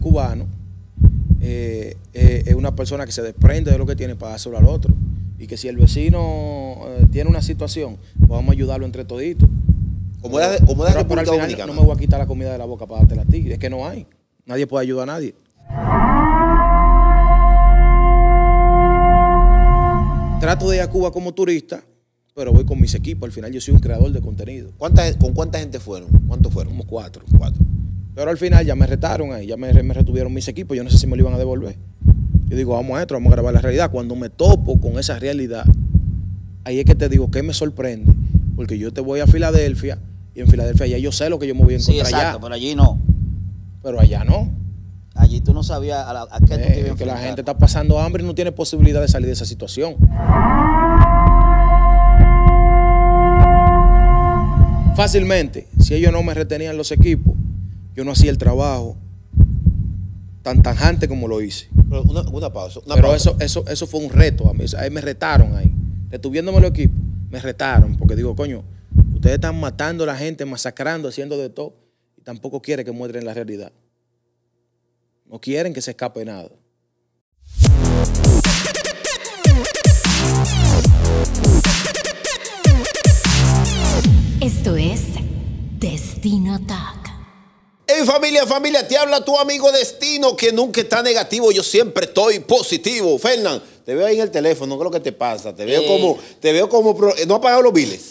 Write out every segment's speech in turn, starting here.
cubano eh, eh, es una persona que se desprende de lo que tiene para dárselo al otro. Y que si el vecino eh, tiene una situación, pues vamos a ayudarlo entre toditos. Como era, como no me voy a quitar la comida de la boca para dártela a ti Es que no hay. Nadie puede ayudar a nadie. Trato de ir a Cuba como turista, pero voy con mis equipos. Al final yo soy un creador de contenido. ¿Con cuánta gente fueron? ¿Cuántos fueron? Unos cuatro. Cuatro. Pero al final ya me retaron ahí, ya me, retuvieron mis equipos, yo no sé si me lo iban a devolver. Yo digo, vamos a esto, vamos a grabar la realidad. Cuando me topo con esa realidad, ahí es que te digo que me sorprende, porque yo te voy a Filadelfia y en Filadelfia ya yo sé lo que yo me voy a encontrar. Sí, exacto, allá. pero allí no. Pero allá no. Allí tú no sabías a, qué tú te eh, ibas Que la gente está pasando hambre y no tiene posibilidad de salir de esa situación. Fácilmente, si ellos no me retenían los equipos, yo no hacía el trabajo tan tajante como lo hice. Pero una, pausa. Pero Eso, eso, eso fue un reto a mí. Ahí me retaron ahí. Detuviéndome los equipo me retaron. Porque digo, coño, ustedes están matando a la gente, masacrando, haciendo de todo. Y tampoco quieren que muestren la realidad. No quieren que se escape nada. Esto es Destino Talk. En familia, familia, te habla tu amigo destino que nunca está negativo. Yo siempre estoy positivo. Fernán, te veo ahí en el teléfono, ¿qué es lo que te pasa? Te veo como, te veo como, no ha pagado los biles.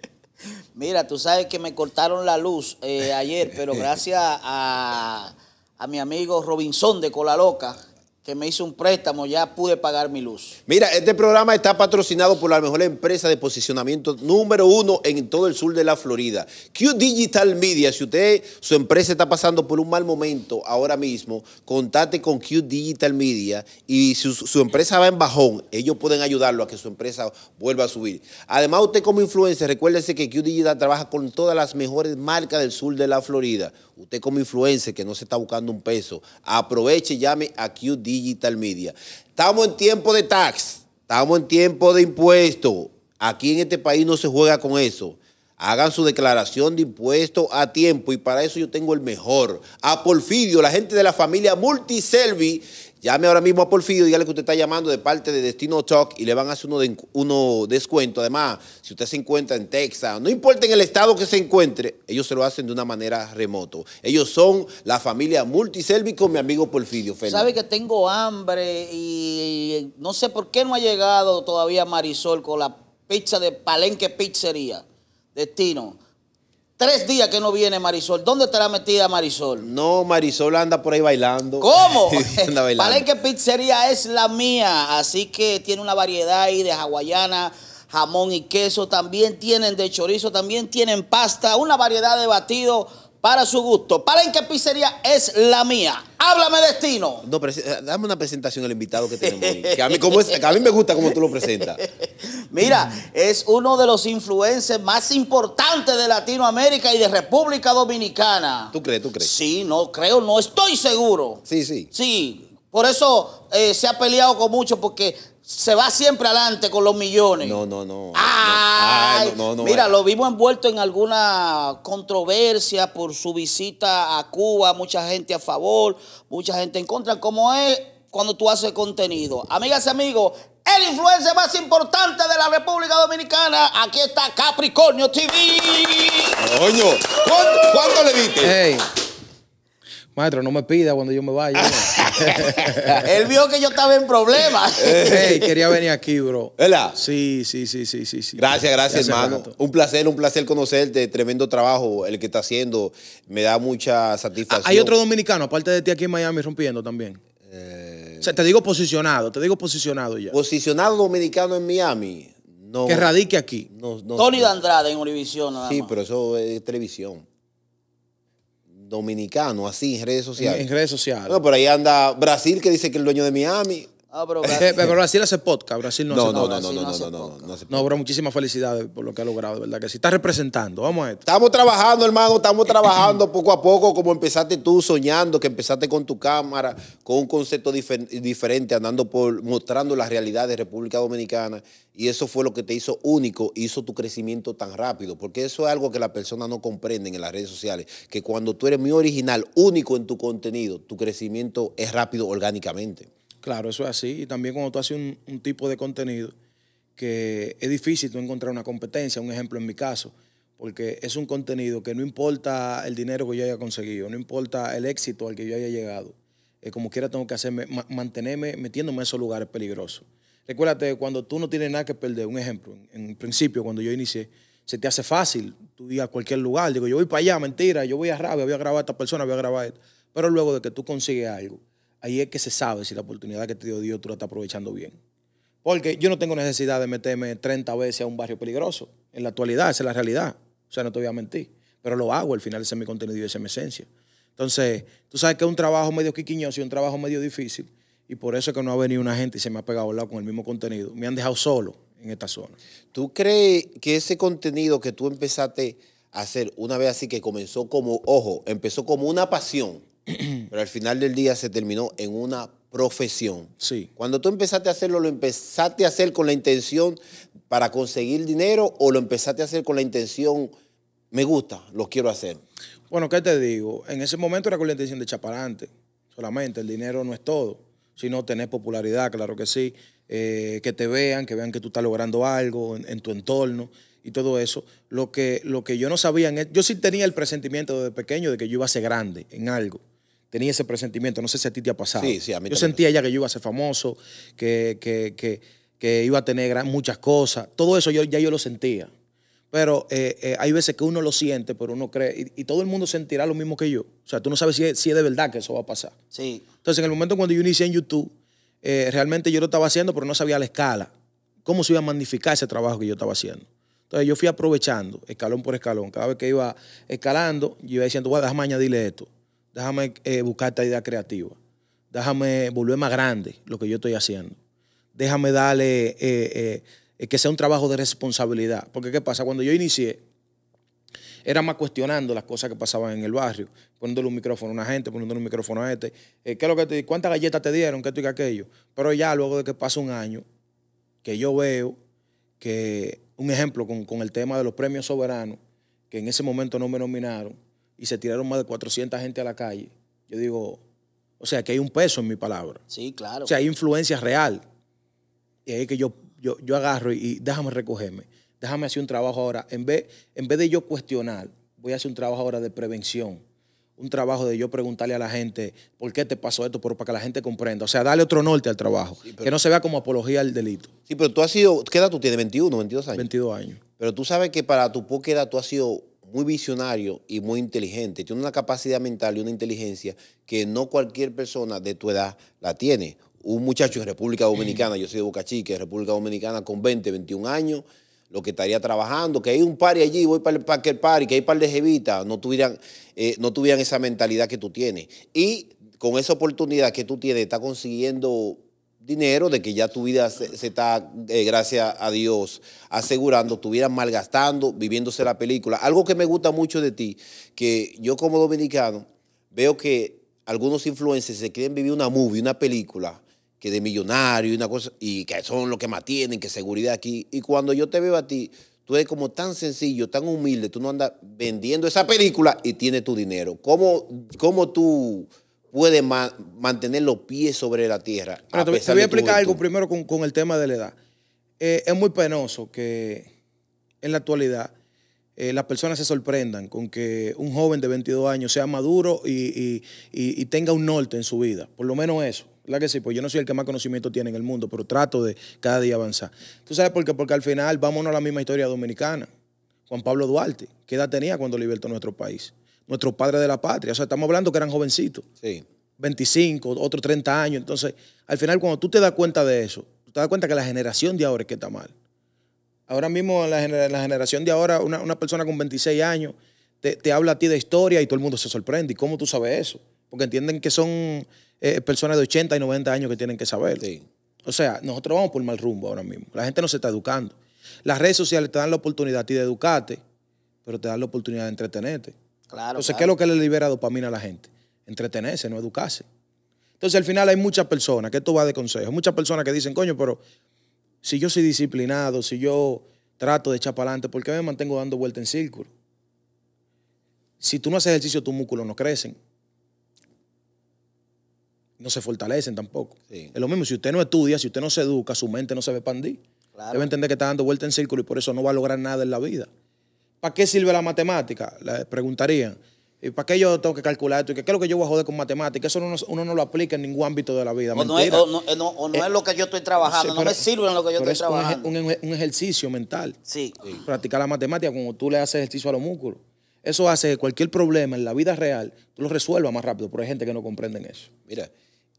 Mira, tú sabes que me cortaron la luz eh, ayer, pero gracias a, a mi amigo Robinson de Cola Loca, que me hizo un préstamo, ya pude pagar mi luz. Mira, este programa está patrocinado por la mejor empresa de posicionamiento número uno en todo el sur de la Florida. Q Digital Media, si usted, su empresa está pasando por un mal momento ahora mismo, contate con Q Digital Media y si su, empresa va en bajón, ellos pueden ayudarlo a que su empresa vuelva a subir. Además, usted como influencer, recuérdese que Q Digital trabaja con todas las mejores marcas del sur de la Florida. Usted como influencer que no se está buscando un peso, aproveche y llame a Q Digital Media. Estamos en tiempo de tax, estamos en tiempo de impuesto. Aquí en este país no se juega con eso. Hagan su declaración de impuestos a tiempo y para eso yo tengo el mejor. A porfidio, la gente de la familia Multiservi Llame ahora mismo a Porfirio, dígale que usted está llamando de parte de Destino Talk y le van a hacer uno, de, uno descuento. Además, si usted se encuentra en Texas, no importa en el estado que se encuentre, ellos se lo hacen de una manera remoto. Ellos son la familia Multisélvico, mi amigo Porfirio. Fernández. Sabe que tengo hambre y no sé por qué no ha llegado todavía Marisol con la pizza de Palenque Pizzería. Destino. Tres días que no viene Marisol. ¿Dónde estará metida Marisol? No, Marisol anda por ahí bailando. ¿Cómo? anda bailando. que pizzería es la mía. Así que tiene una variedad ahí de hawaiana, jamón y queso. También tienen de chorizo, también tienen pasta. Una variedad de batidos para su gusto. en que pizzería es la mía. Háblame destino. Eh, dame una presentación al invitado que tenemos a mí, a mí, me gusta como tú lo presentas. Mira, es uno de los influencers más importantes de Latinoamérica y de República Dominicana. ¿Tú crees? ¿Tú crees? Sí, no creo, no estoy seguro. Sí, sí. Sí, por eso eh, se ha peleado con mucho, porque se va siempre adelante con los millones. No, no, no. Ay, mira, eh. lo vimos envuelto en alguna controversia por su visita a Cuba, mucha gente a favor, mucha gente en contra, como es cuando tú haces contenido. Amigas y amigos, el influencer más importante de la República Dominicana, aquí está Capricornio TV. Coño, ¿cuánto, le viste? Maestro, no me pida cuando yo me vaya. Él vio que yo estaba en problemas. Hey, quería venir aquí, bro. ¿Verdad? Sí, sí, sí, sí, sí. Gracias, gracias, hermano. Un placer, un placer conocerte. Tremendo trabajo el que está haciendo. Me da mucha satisfacción. Ah, hay otro dominicano, aparte de ti aquí en Miami, rompiendo también. Eh, o sea, te digo posicionado, te digo posicionado ya. Posicionado dominicano en Miami. que radique aquí. Tony de Andrade en Univision Sí, pero eso es televisión dominicano, así, en redes sociales. En, redes sociales. Bueno, por ahí anda Brasil, que dice que es el dueño de Miami. Ah, pero, Brasil, hace podcast, Brasil no, no hace podcast. No, no, no, no, no, no, no, bro, muchísimas felicidades por lo que ha logrado, verdad que sí. Estás representando, vamos a esto. Estamos trabajando, hermano, estamos trabajando poco a poco, como empezaste tú soñando, que empezaste con tu cámara, con un concepto diferente, andando por, mostrando la realidad de República Dominicana. Y eso fue lo que te hizo único, hizo tu crecimiento tan rápido, porque eso es algo que las personas no comprenden en las redes sociales, que cuando tú eres muy original, único en tu contenido, tu crecimiento es rápido orgánicamente. Claro, eso es así. Y también cuando tú haces un, tipo de contenido que es difícil tú encontrar una competencia, un ejemplo en mi caso, porque es un contenido que no importa el dinero que yo haya conseguido, no importa el éxito al que yo haya llegado, eh, como quiera tengo que hacerme, mantenerme metiéndome en esos lugares peligrosos. Recuérdate, cuando tú no tienes nada que perder, un ejemplo, en, principio cuando yo inicié, se te hace fácil, tú ir a cualquier lugar, digo, yo voy para allá, mentira, yo voy a Rabia, voy a grabar a esta persona, voy a grabar Pero luego de que tú consigues algo, ahí es que se sabe si la oportunidad que te dio Dios tú la estás aprovechando bien. Porque yo no tengo necesidad de meterme 30 veces a un barrio peligroso. En la actualidad, esa es la realidad. O sea, no te voy a mentir. Pero lo hago, al final ese es mi contenido y esa es mi esencia. Entonces, tú sabes que es un trabajo medio quiquiñoso y un trabajo medio difícil. Y por eso es que no ha venido una gente y se me ha pegado al lado con el mismo contenido. Me han dejado solo en esta zona. ¿Tú crees que ese contenido que tú empezaste a hacer una vez así que comenzó como, ojo, empezó como una pasión? pero al final del día se terminó en una profesión. Sí. Cuando tú empezaste a hacerlo, ¿lo empezaste a hacer con la intención para conseguir dinero o lo empezaste a hacer con la intención, me gusta, lo quiero hacer? Bueno, ¿qué te digo? En ese momento era con la intención de chaparante, solamente, el dinero no es todo, sino tener popularidad, claro que sí, eh, que te vean, que vean que tú estás logrando algo en, tu entorno y todo eso. Lo que, lo que yo no sabía, en e, yo sí tenía el presentimiento desde pequeño de que yo iba a ser grande en algo tenía ese presentimiento. No sé si a ti te ha pasado. Yo sentía ya que yo iba a ser famoso, que, iba a tener muchas cosas. Todo eso yo, ya yo lo sentía. Pero eh, eh, hay veces que uno lo siente, pero uno cree, y, todo el mundo sentirá lo mismo que yo. O sea, tú no sabes si es, de verdad que eso va a pasar. Sí. Entonces, en el momento cuando yo inicié en YouTube, eh, realmente yo lo estaba haciendo, pero no sabía la escala. ¿Cómo se iba a magnificar ese trabajo que yo estaba haciendo? Entonces yo fui aprovechando, escalón por escalón. Cada vez que iba escalando, yo iba diciendo, bueno, déjame añadirle esto déjame eh, buscar esta idea creativa, déjame volver más grande lo que yo estoy haciendo, déjame darle eh, eh, que sea un trabajo de responsabilidad. Porque ¿qué pasa? Cuando yo inicié, era más cuestionando las cosas que pasaban en el barrio, poniéndole un micrófono a una gente, poniéndole un micrófono a este, ¿qué lo que te, ¿cuántas galletas te dieron? ¿Qué esto y aquello? Pero ya luego de que pasa un año, que yo veo que, un ejemplo con el tema de los premios soberanos, que en ese momento no me nominaron, y se tiraron más de 400 gente a la calle, yo digo, o sea, que hay un peso en mi palabra. Sí, claro. O sea, hay influencia real. Y ahí es que yo, yo, agarro y, déjame recogerme, déjame hacer un trabajo ahora. En vez, en vez de yo cuestionar, voy a hacer un trabajo ahora de prevención. Un trabajo de yo preguntarle a la gente por qué te pasó esto, pero para que la gente comprenda. O sea, darle otro norte al trabajo. que no se vea como apología al delito. Sí, pero tú has sido. ¿Qué edad tú tienes? ¿21, 22 años? 22 años. Pero tú sabes que para tu poca edad tú has sido muy visionario y muy inteligente. Tiene una capacidad mental y una inteligencia que no cualquier persona de tu edad la tiene. Un muchacho en República Dominicana, yo soy de Boca Chica, en República Dominicana con 20, 21 años, lo que estaría trabajando, que hay un par allí, voy para el parque party, que hay un par de jevitas, no tuvieran, eh, no tuvieran esa mentalidad que tú tienes. Y con esa oportunidad que tú tienes, está consiguiendo dinero, de que ya tu vida se, está, eh, gracias a Dios, asegurando, estuvieras malgastando, viviéndose la película. Algo que me gusta mucho de ti, que yo como dominicano veo que algunos influencers se quieren vivir una movie, una película, que de millonario y una cosa, y que son los que más tienen, que seguridad aquí. Y cuando yo te veo a ti, tú eres como tan sencillo, tan humilde, tú no andas vendiendo esa película y tienes tu dinero. ¿Cómo, cómo tú puede mantener los pies sobre la tierra. Pero te, voy a explicar algo primero con, el tema de la edad. Eh, es muy penoso que en la actualidad eh, las personas se sorprendan con que un joven de 22 años sea maduro y, tenga un norte en su vida. Por lo menos eso. La que sí, pues yo no soy el que más conocimiento tiene en el mundo, pero trato de cada día avanzar. ¿Tú sabes por qué? Porque al final vámonos a la misma historia dominicana. Juan Pablo Duarte, ¿qué edad tenía cuando libertó nuestro país? nuestros padres de la patria. O sea, estamos hablando que eran jovencitos. Sí. 25, otros 30 años. Entonces, al final, cuando tú te das cuenta de eso, te das cuenta que la generación de ahora es que está mal. Ahora mismo, la, la generación de ahora, una, persona con 26 años te, habla a ti de historia y todo el mundo se sorprende. ¿Y cómo tú sabes eso? Porque entienden que son eh, personas de 80 y 90 años que tienen que saber, Sí. O sea, nosotros vamos por mal rumbo ahora mismo. La gente no se está educando. Las redes sociales te dan la oportunidad a ti de educarte, pero te dan la oportunidad de entretenerte. Entonces, ¿qué es lo que le libera dopamina a la gente? Entretenerse, no educarse. Entonces, al final hay muchas personas, que esto va de consejo, muchas personas que dicen, coño, pero si yo soy disciplinado, si yo trato de echar para adelante, ¿por qué me mantengo dando vuelta en círculo? Si tú no haces ejercicio, tus músculos no crecen. No se fortalecen tampoco. Es lo mismo, si usted no estudia, si usted no se educa, su mente no se ve a Debe entender que está dando vuelta en círculo y por eso no va a lograr nada en la vida. ¿para qué sirve la matemática? Le preguntarían. ¿Y para qué yo tengo que calcular esto? ¿Y qué es lo que yo voy a joder con matemática? Eso uno, no lo aplica en ningún ámbito de la vida. O no, es, eh, eh, lo que yo estoy trabajando, no me sirve en lo que yo estoy trabajando. Un, un, ejercicio mental. Sí. sí. Practicar la matemática como tú le haces ejercicio a los músculos. Eso hace que cualquier problema en la vida real tú lo resuelvas más rápido, pero hay gente que no comprende eso. Mira,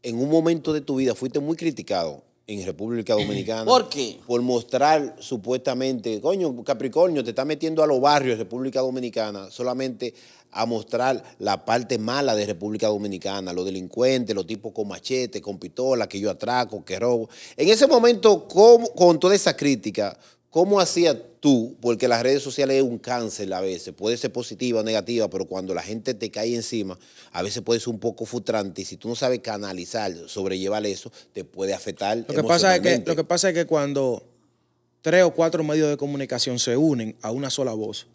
en un momento de tu vida fuiste muy criticado en República Dominicana. ¿Por qué? Por mostrar supuestamente, coño, Capricornio, te está metiendo a los barrios de República Dominicana solamente a mostrar la parte mala de República Dominicana, los delincuentes, los tipos con machete, con pistola, que yo atraco, que robo. En ese momento, con, con toda esa crítica, ¿Cómo hacías tú? Porque las redes sociales es un cáncer a veces. Puede ser positiva o negativa, pero cuando la gente te cae encima, a veces puede ser un poco frustrante. Y si tú no sabes canalizar, sobrellevar eso, te puede afectar. Lo que, pasa es que, lo que pasa es que cuando tres o cuatro medios de comunicación se unen a una sola voz,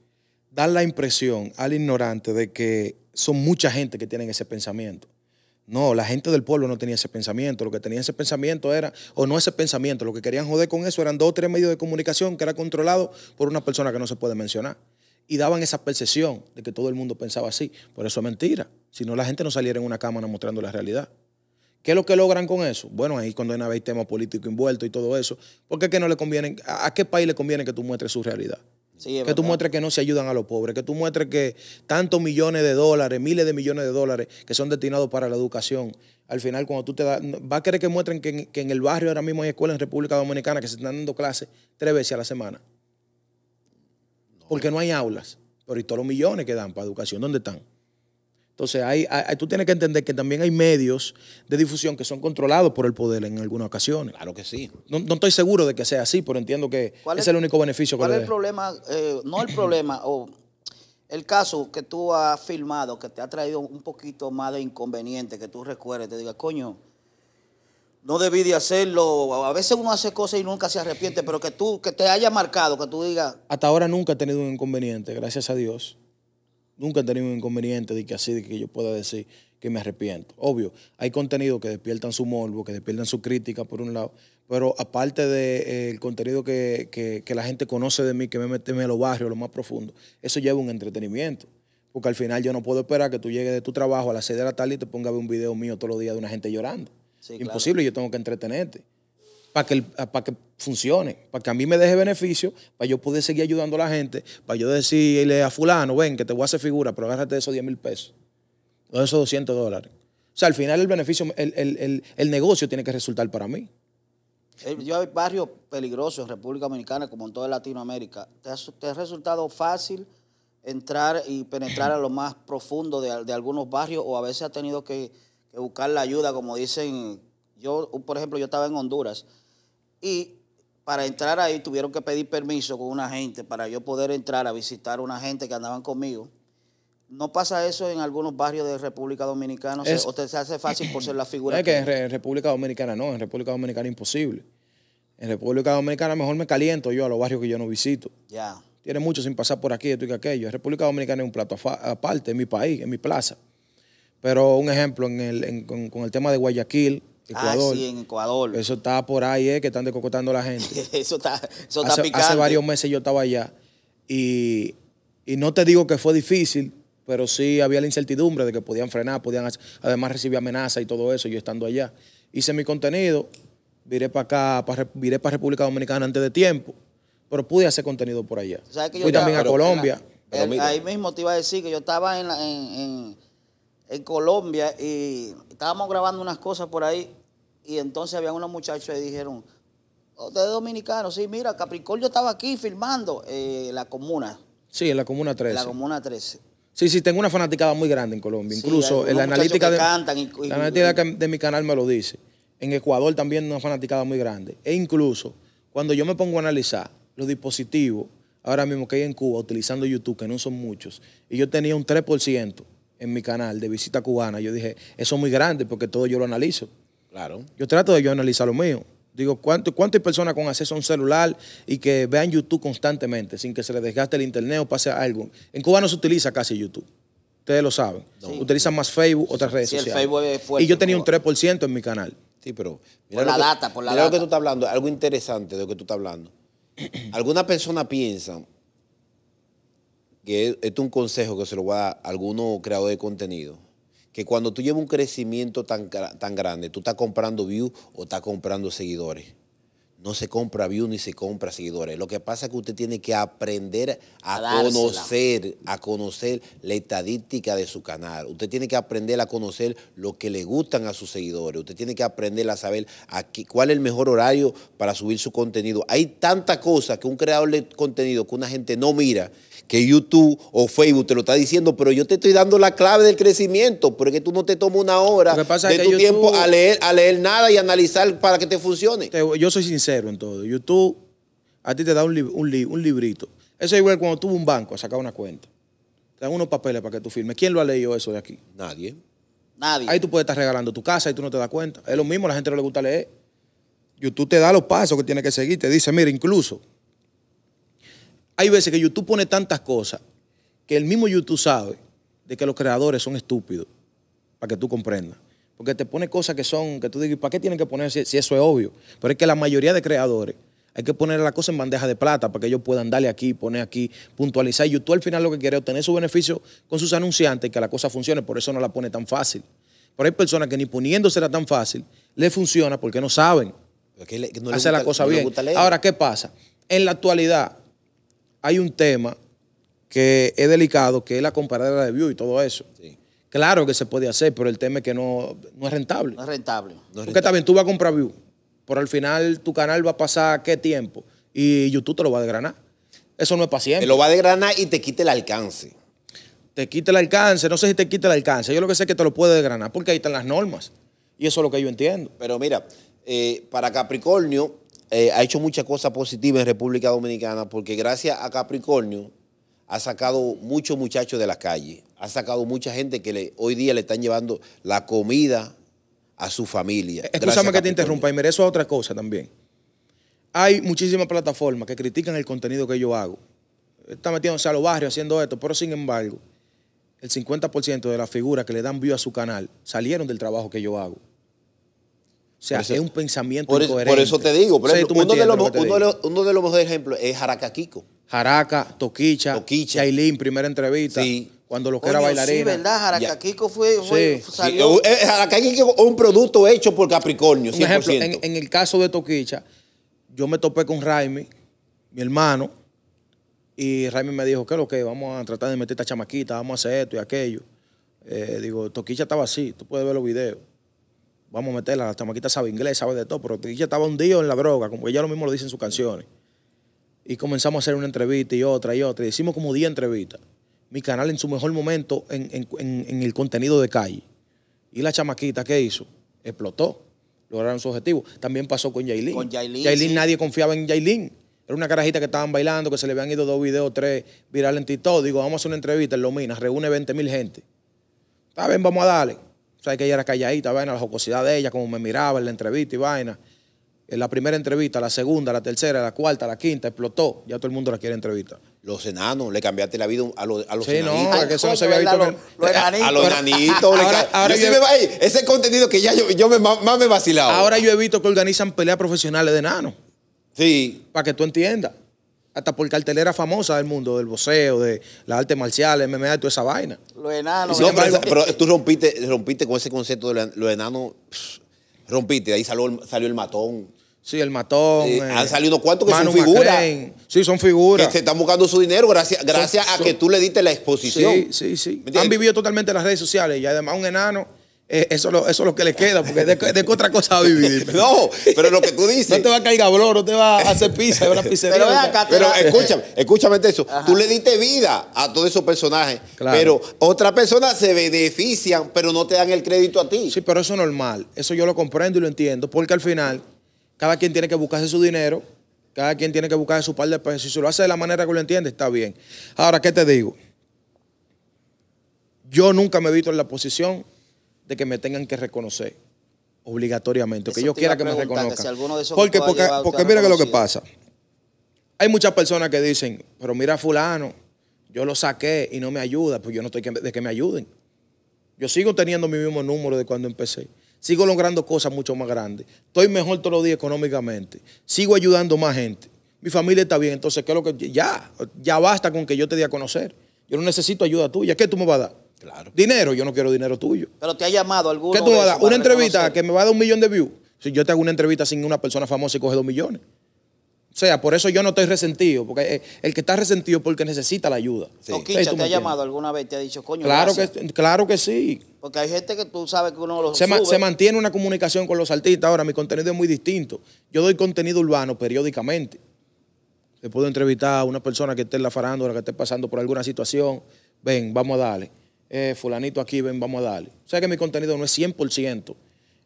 dan la impresión al ignorante de que son mucha gente que tienen ese pensamiento. No, la gente del pueblo no tenía ese pensamiento. Lo que tenía ese pensamiento era, o no ese pensamiento, lo que querían joder con eso eran dos o tres medios de comunicación que era controlado por una persona que no se puede mencionar. Y daban esa percepción de que todo el mundo pensaba así. Por eso es mentira. Si no, la gente no saliera en una cámara mostrando la realidad. ¿Qué es lo que logran con eso? Bueno, ahí cuando hay temas político envueltos y todo eso. Porque qué que no le conviene, ¿a qué país le conviene que tú muestres su realidad? que tú muestres que no se ayudan a los pobres, que tú muestres que tantos millones de dólares, miles de millones de dólares que son destinados para la educación. Al final, cuando tú te das, va a querer que muestren que en, el barrio ahora mismo hay escuelas en República Dominicana que se están dando clases tres veces a la semana. Porque no hay aulas. Pero y todos los millones que dan para educación, ¿dónde están? Entonces, hay, tú tienes que entender que también hay medios de difusión que son controlados por el poder en algunas ocasiones. Claro que sí. No, no estoy seguro de que sea así, pero entiendo que ¿Cuál es, el único beneficio ¿cuál que ¿Cuál es el problema? Eh, no el problema, o el caso que tú has filmado, que te ha traído un poquito más de inconveniente, que tú recuerdes, te digas, coño, no debí de hacerlo. A veces uno hace cosas y nunca se arrepiente, pero que tú, que te haya marcado, que tú digas. Hasta ahora nunca he tenido un inconveniente, gracias a Dios. Nunca he tenido un inconveniente de que así, de que yo pueda decir que me arrepiento. Obvio, hay contenido que despiertan su morbo, que despiertan su crítica, por un lado, pero aparte del de, eh, contenido que, la gente conoce de mí, que me mete en los barrios, lo más profundo, eso lleva un entretenimiento. Porque al final yo no puedo esperar que tú llegues de tu trabajo a las 6 de la tarde y te pongas a ver un video mío todos los días de una gente llorando. Imposible, yo tengo que entretenerte para que, ah, que funcione, para que a mí me deje beneficio, para yo poder seguir ayudando a la gente, para yo decirle a fulano, ven, que te voy a hacer figura, pero agárrate de esos 10 mil pesos, o esos 200 dólares. O sea, al final el beneficio, el, negocio tiene que resultar para mí. Eh, yo hay barrios peligrosos en República Dominicana, como en toda Latinoamérica. ¿Te ha, resultado fácil entrar y penetrar a lo más profundo de, algunos barrios o a veces ha tenido que, que, buscar la ayuda, como dicen? Yo, por ejemplo, yo estaba en Honduras y para entrar ahí tuvieron que pedir permiso con una gente para yo poder entrar a visitar a una gente que andaban conmigo. ¿No pasa eso en algunos barrios de República Dominicana? usted ¿O se hace fácil por ser la figura? Es que, en República Dominicana no, en República Dominicana imposible. En República Dominicana mejor me caliento yo a los barrios que yo no visito. Ya. Tiene mucho sin pasar por aquí, esto y aquello. En República Dominicana es un plato aparte, en mi país, en mi plaza. Pero un ejemplo, con el tema de Guayaquil, Ah, sí, en Ecuador. Eso está por ahí, eh, que están decocotando a la gente. eso está, eso hace, Hace varios meses yo estaba allá y, no te digo que fue difícil, pero sí había la incertidumbre de que podían frenar, podían hacer, además recibí amenazas y todo eso yo estando allá. Hice mi contenido, viré para acá, viré para República Dominicana antes de tiempo, pero pude hacer contenido por allá. Fui también a Colombia. ahí mismo te iba a decir que yo estaba en, en en Colombia y estábamos grabando unas cosas por ahí y entonces había unos muchachos y dijeron, oh, es dominicano sí, mira, Capricornio estaba aquí filmando eh, la comuna. Sí, en la comuna 13. la comuna 13. Sí, sí, tengo una fanaticada muy grande en Colombia. Incluso en la analítica, de, de mi canal me lo dice. En Ecuador también una fanaticada muy grande. E incluso cuando yo me pongo a analizar los dispositivos, ahora mismo que hay en Cuba utilizando YouTube, que no son muchos, y yo tenía un 3% en mi canal de visita cubana, yo dije, eso es muy grande porque todo yo lo analizo. Claro. Yo trato de yo analizar lo mío. Digo, ¿cuántas personas con acceso a un celular y que vean YouTube constantemente sin que se les desgaste el internet o pase algo? En Cuba no se utiliza casi YouTube. Ustedes lo saben. Utilizan más Facebook, otras redes sociales. y yo tenía un 3% en mi canal. Sí, pero. Mira por la data, por la data. lo que tú estás hablando, algo interesante de lo que tú estás hablando. Algunas personas piensan que esto es un consejo que se lo voy a dar a algunos creadores de contenido, que cuando tú llevas un crecimiento tan, tan grande, tú estás comprando views o estás comprando seguidores no se compra views ni se compra seguidores. Lo que pasa es que usted tiene que aprender a, conocer, a conocer la estadística de su canal. Usted tiene que aprender a conocer lo que le gustan a sus seguidores. Usted tiene que aprender a saber cuál es el mejor horario para subir su contenido. Hay tantas cosas que un creador de contenido que una gente no mira, que YouTube o Facebook te lo está diciendo, pero yo te estoy dando la clave del crecimiento, porque tú no te tomas una hora de tu tiempo a leer, a leer nada y analizar para que te funcione. Yo soy sincero en todo. YouTube a ti te da un, un, un librito. Eso es igual cuando tuvo un banco a sacar una cuenta. Te dan unos papeles para que tú firmes. ¿Quién lo ha leído eso de aquí? Nadie. Nadie. Ahí tú puedes estar regalando tu casa y tú no te das cuenta. Es lo mismo, la gente no le gusta leer. YouTube te da los pasos que tiene que seguir. Te dice, mira, incluso hay veces que YouTube pone tantas cosas que el mismo YouTube sabe de que los creadores son estúpidos, para que tú comprendas. Porque te pone cosas que son, que tú dices, ¿para qué tienen que poner si, eso es obvio? Pero es que la mayoría de creadores hay que poner la cosa en bandeja de plata para que ellos puedan darle aquí, poner aquí, puntualizar. Y tú al final lo que quiere es obtener su beneficio con sus anunciantes, y que la cosa funcione, por eso no la pone tan fácil. Pero hay personas que ni poniéndosela tan fácil, le funciona porque no saben que no hacer gusta, la cosa bien. Ahora, ¿qué pasa? En la actualidad hay un tema que es delicado, que es la comparadora de view y todo eso. Sí. Claro que se puede hacer, pero el tema es que no, es rentable. No es rentable. Porque también tú vas a comprar view, pero al final tu canal va a pasar qué tiempo y YouTube te lo va a desgranar. Eso no es paciente. Te lo va a desgranar y te quita el alcance. Te quita el alcance, no sé si te quita el alcance. Yo lo que sé es que te lo puede desgranar porque ahí están las normas. Y eso es lo que yo entiendo. Pero mira, eh, para Capricornio eh, ha hecho muchas cosas positivas en República Dominicana porque gracias a Capricornio ha sacado muchos muchachos de la calle ha sacado mucha gente que hoy día le están llevando la comida a su familia. Eh, escúchame que te interrumpa y merezco a otra cosa también. Hay muchísimas plataformas que critican el contenido que yo hago. Está metiéndose a los barrios haciendo esto, pero sin embargo, el 50% de las figuras que le dan view a su canal salieron del trabajo que yo hago. O sea, es un pensamiento por eso, incoherente. Por eso te digo, por uno, de los, mejores ejemplos es Jaraca Kiko. Jaraca, Toquicha, Toquicha. primera entrevista. Sí cuando lo que era bailarina. Sí, ¿verdad? Jaracaquico fue, fue eh, eh, un producto hecho por Capricornio, 100%. ejemplo, en, el caso de Toquicha, yo me topé con Raimi, mi hermano, y Raimi me dijo, ¿qué es lo que? Vamos a tratar de meter esta chamaquita, vamos a hacer esto y aquello. Eh, digo, Toquicha estaba así, tú puedes ver los videos. Vamos a meterla, la chamaquita sabe inglés, sabe de todo, pero Toquicha estaba un hundido en la droga, como ella lo mismo lo dice en sus canciones. Y comenzamos a hacer una entrevista y otra y otra, y hicimos como 10 entrevistas mi canal en su mejor momento en, el contenido de calle. Y la chamaquita, ¿qué hizo? Explotó. Lograron su objetivo. También pasó con Jailin Con Jailin. nadie confiaba en Jailin Era una carajita que estaban bailando, que se le habían ido dos videos, tres virales en TikTok. Digo, vamos a hacer una entrevista en Lomina. reúne 20 mil gente. Está bien, vamos a darle. O sea, que ella era calladita, vaina, la jocosidad de ella, como me miraba en la entrevista y vaina. En la primera entrevista, la segunda, la tercera, la cuarta, la quinta, explotó. Ya todo el mundo la quiere entrevistar. Los enanos, le cambiaste la vida a los, a los sí, no, que A, los enanitos. ese contenido que ya yo, me, más me vacilaba. Ahora yo he visto que organizan peleas profesionales de enanos. Sí. Para que tú entiendas. Hasta por cartelera famosa del mundo, del voceo, de las artes marciales, MMA, toda esa vaina. Los enanos. pero, tú rompiste, rompiste con ese concepto de los enanos. Rompiste, de ahí salió el matón. Sí, el matón. Eh, eh, han salido cuantos que son figuras. Sí, son figuras. Que se están buscando su dinero gracias, gracias a que tú le diste la exposición. Sí, sí, sí. Han vivido totalmente las redes sociales y además un enano. Eh, eso, eso es lo que le queda, porque de, de otra cosa a vivir. no, pero lo que tú dices. no te va a caer gablón, no te va a hacer pizza, Pero, acá, pero escúchame, escúchame eso. Tú le diste vida a todos esos personajes, pero otras personas se benefician, pero no te dan el crédito a ti. Sí, pero eso es normal. Eso yo lo comprendo y lo entiendo, porque al final cada quien tiene que buscarse su dinero, cada quien tiene que buscarse su par de pesos. Si se lo hace de la manera que lo entiende, está bien. Ahora, ¿qué te digo? Yo nunca me he visto en la posición de que me tengan que reconocer obligatoriamente, que yo quiera que me reconozcan. porque porque, mira lo que pasa. Hay muchas personas que dicen, pero mira fulano, yo lo saqué y no me ayuda, pues yo no estoy de que me ayuden. Yo sigo teniendo mi mismo número de cuando empecé sigo logrando cosas mucho más grandes, estoy mejor todos los días económicamente, sigo ayudando más gente, mi familia está bien, entonces, ¿qué es lo que ya? Ya basta con que yo te dé a conocer. Yo no necesito ayuda tuya. ¿Qué tú me vas a dar? Claro. Dinero, yo no quiero dinero tuyo. Pero te ha llamado alguno. ¿Qué tú me vas a dar? Una entrevista que me va a dar un millón de views. Si yo te hago una entrevista sin una persona famosa y coge dos millones. O sea, por eso yo no estoy resentido, porque eh, el que está resentido es porque necesita la ayuda. Sí. O te ha llamado alguna vez, te ha dicho, coño. Claro, que, claro que sí. Porque hay gente que tú sabes que uno los se, se mantiene una comunicación con los artistas. Ahora, mi contenido es muy distinto. Yo doy contenido urbano periódicamente. Le puedo entrevistar a una persona que esté en la farándula, que esté pasando por alguna situación. Ven, vamos a darle. Eh, fulanito aquí, ven, vamos a darle. O sea que mi contenido no es 100%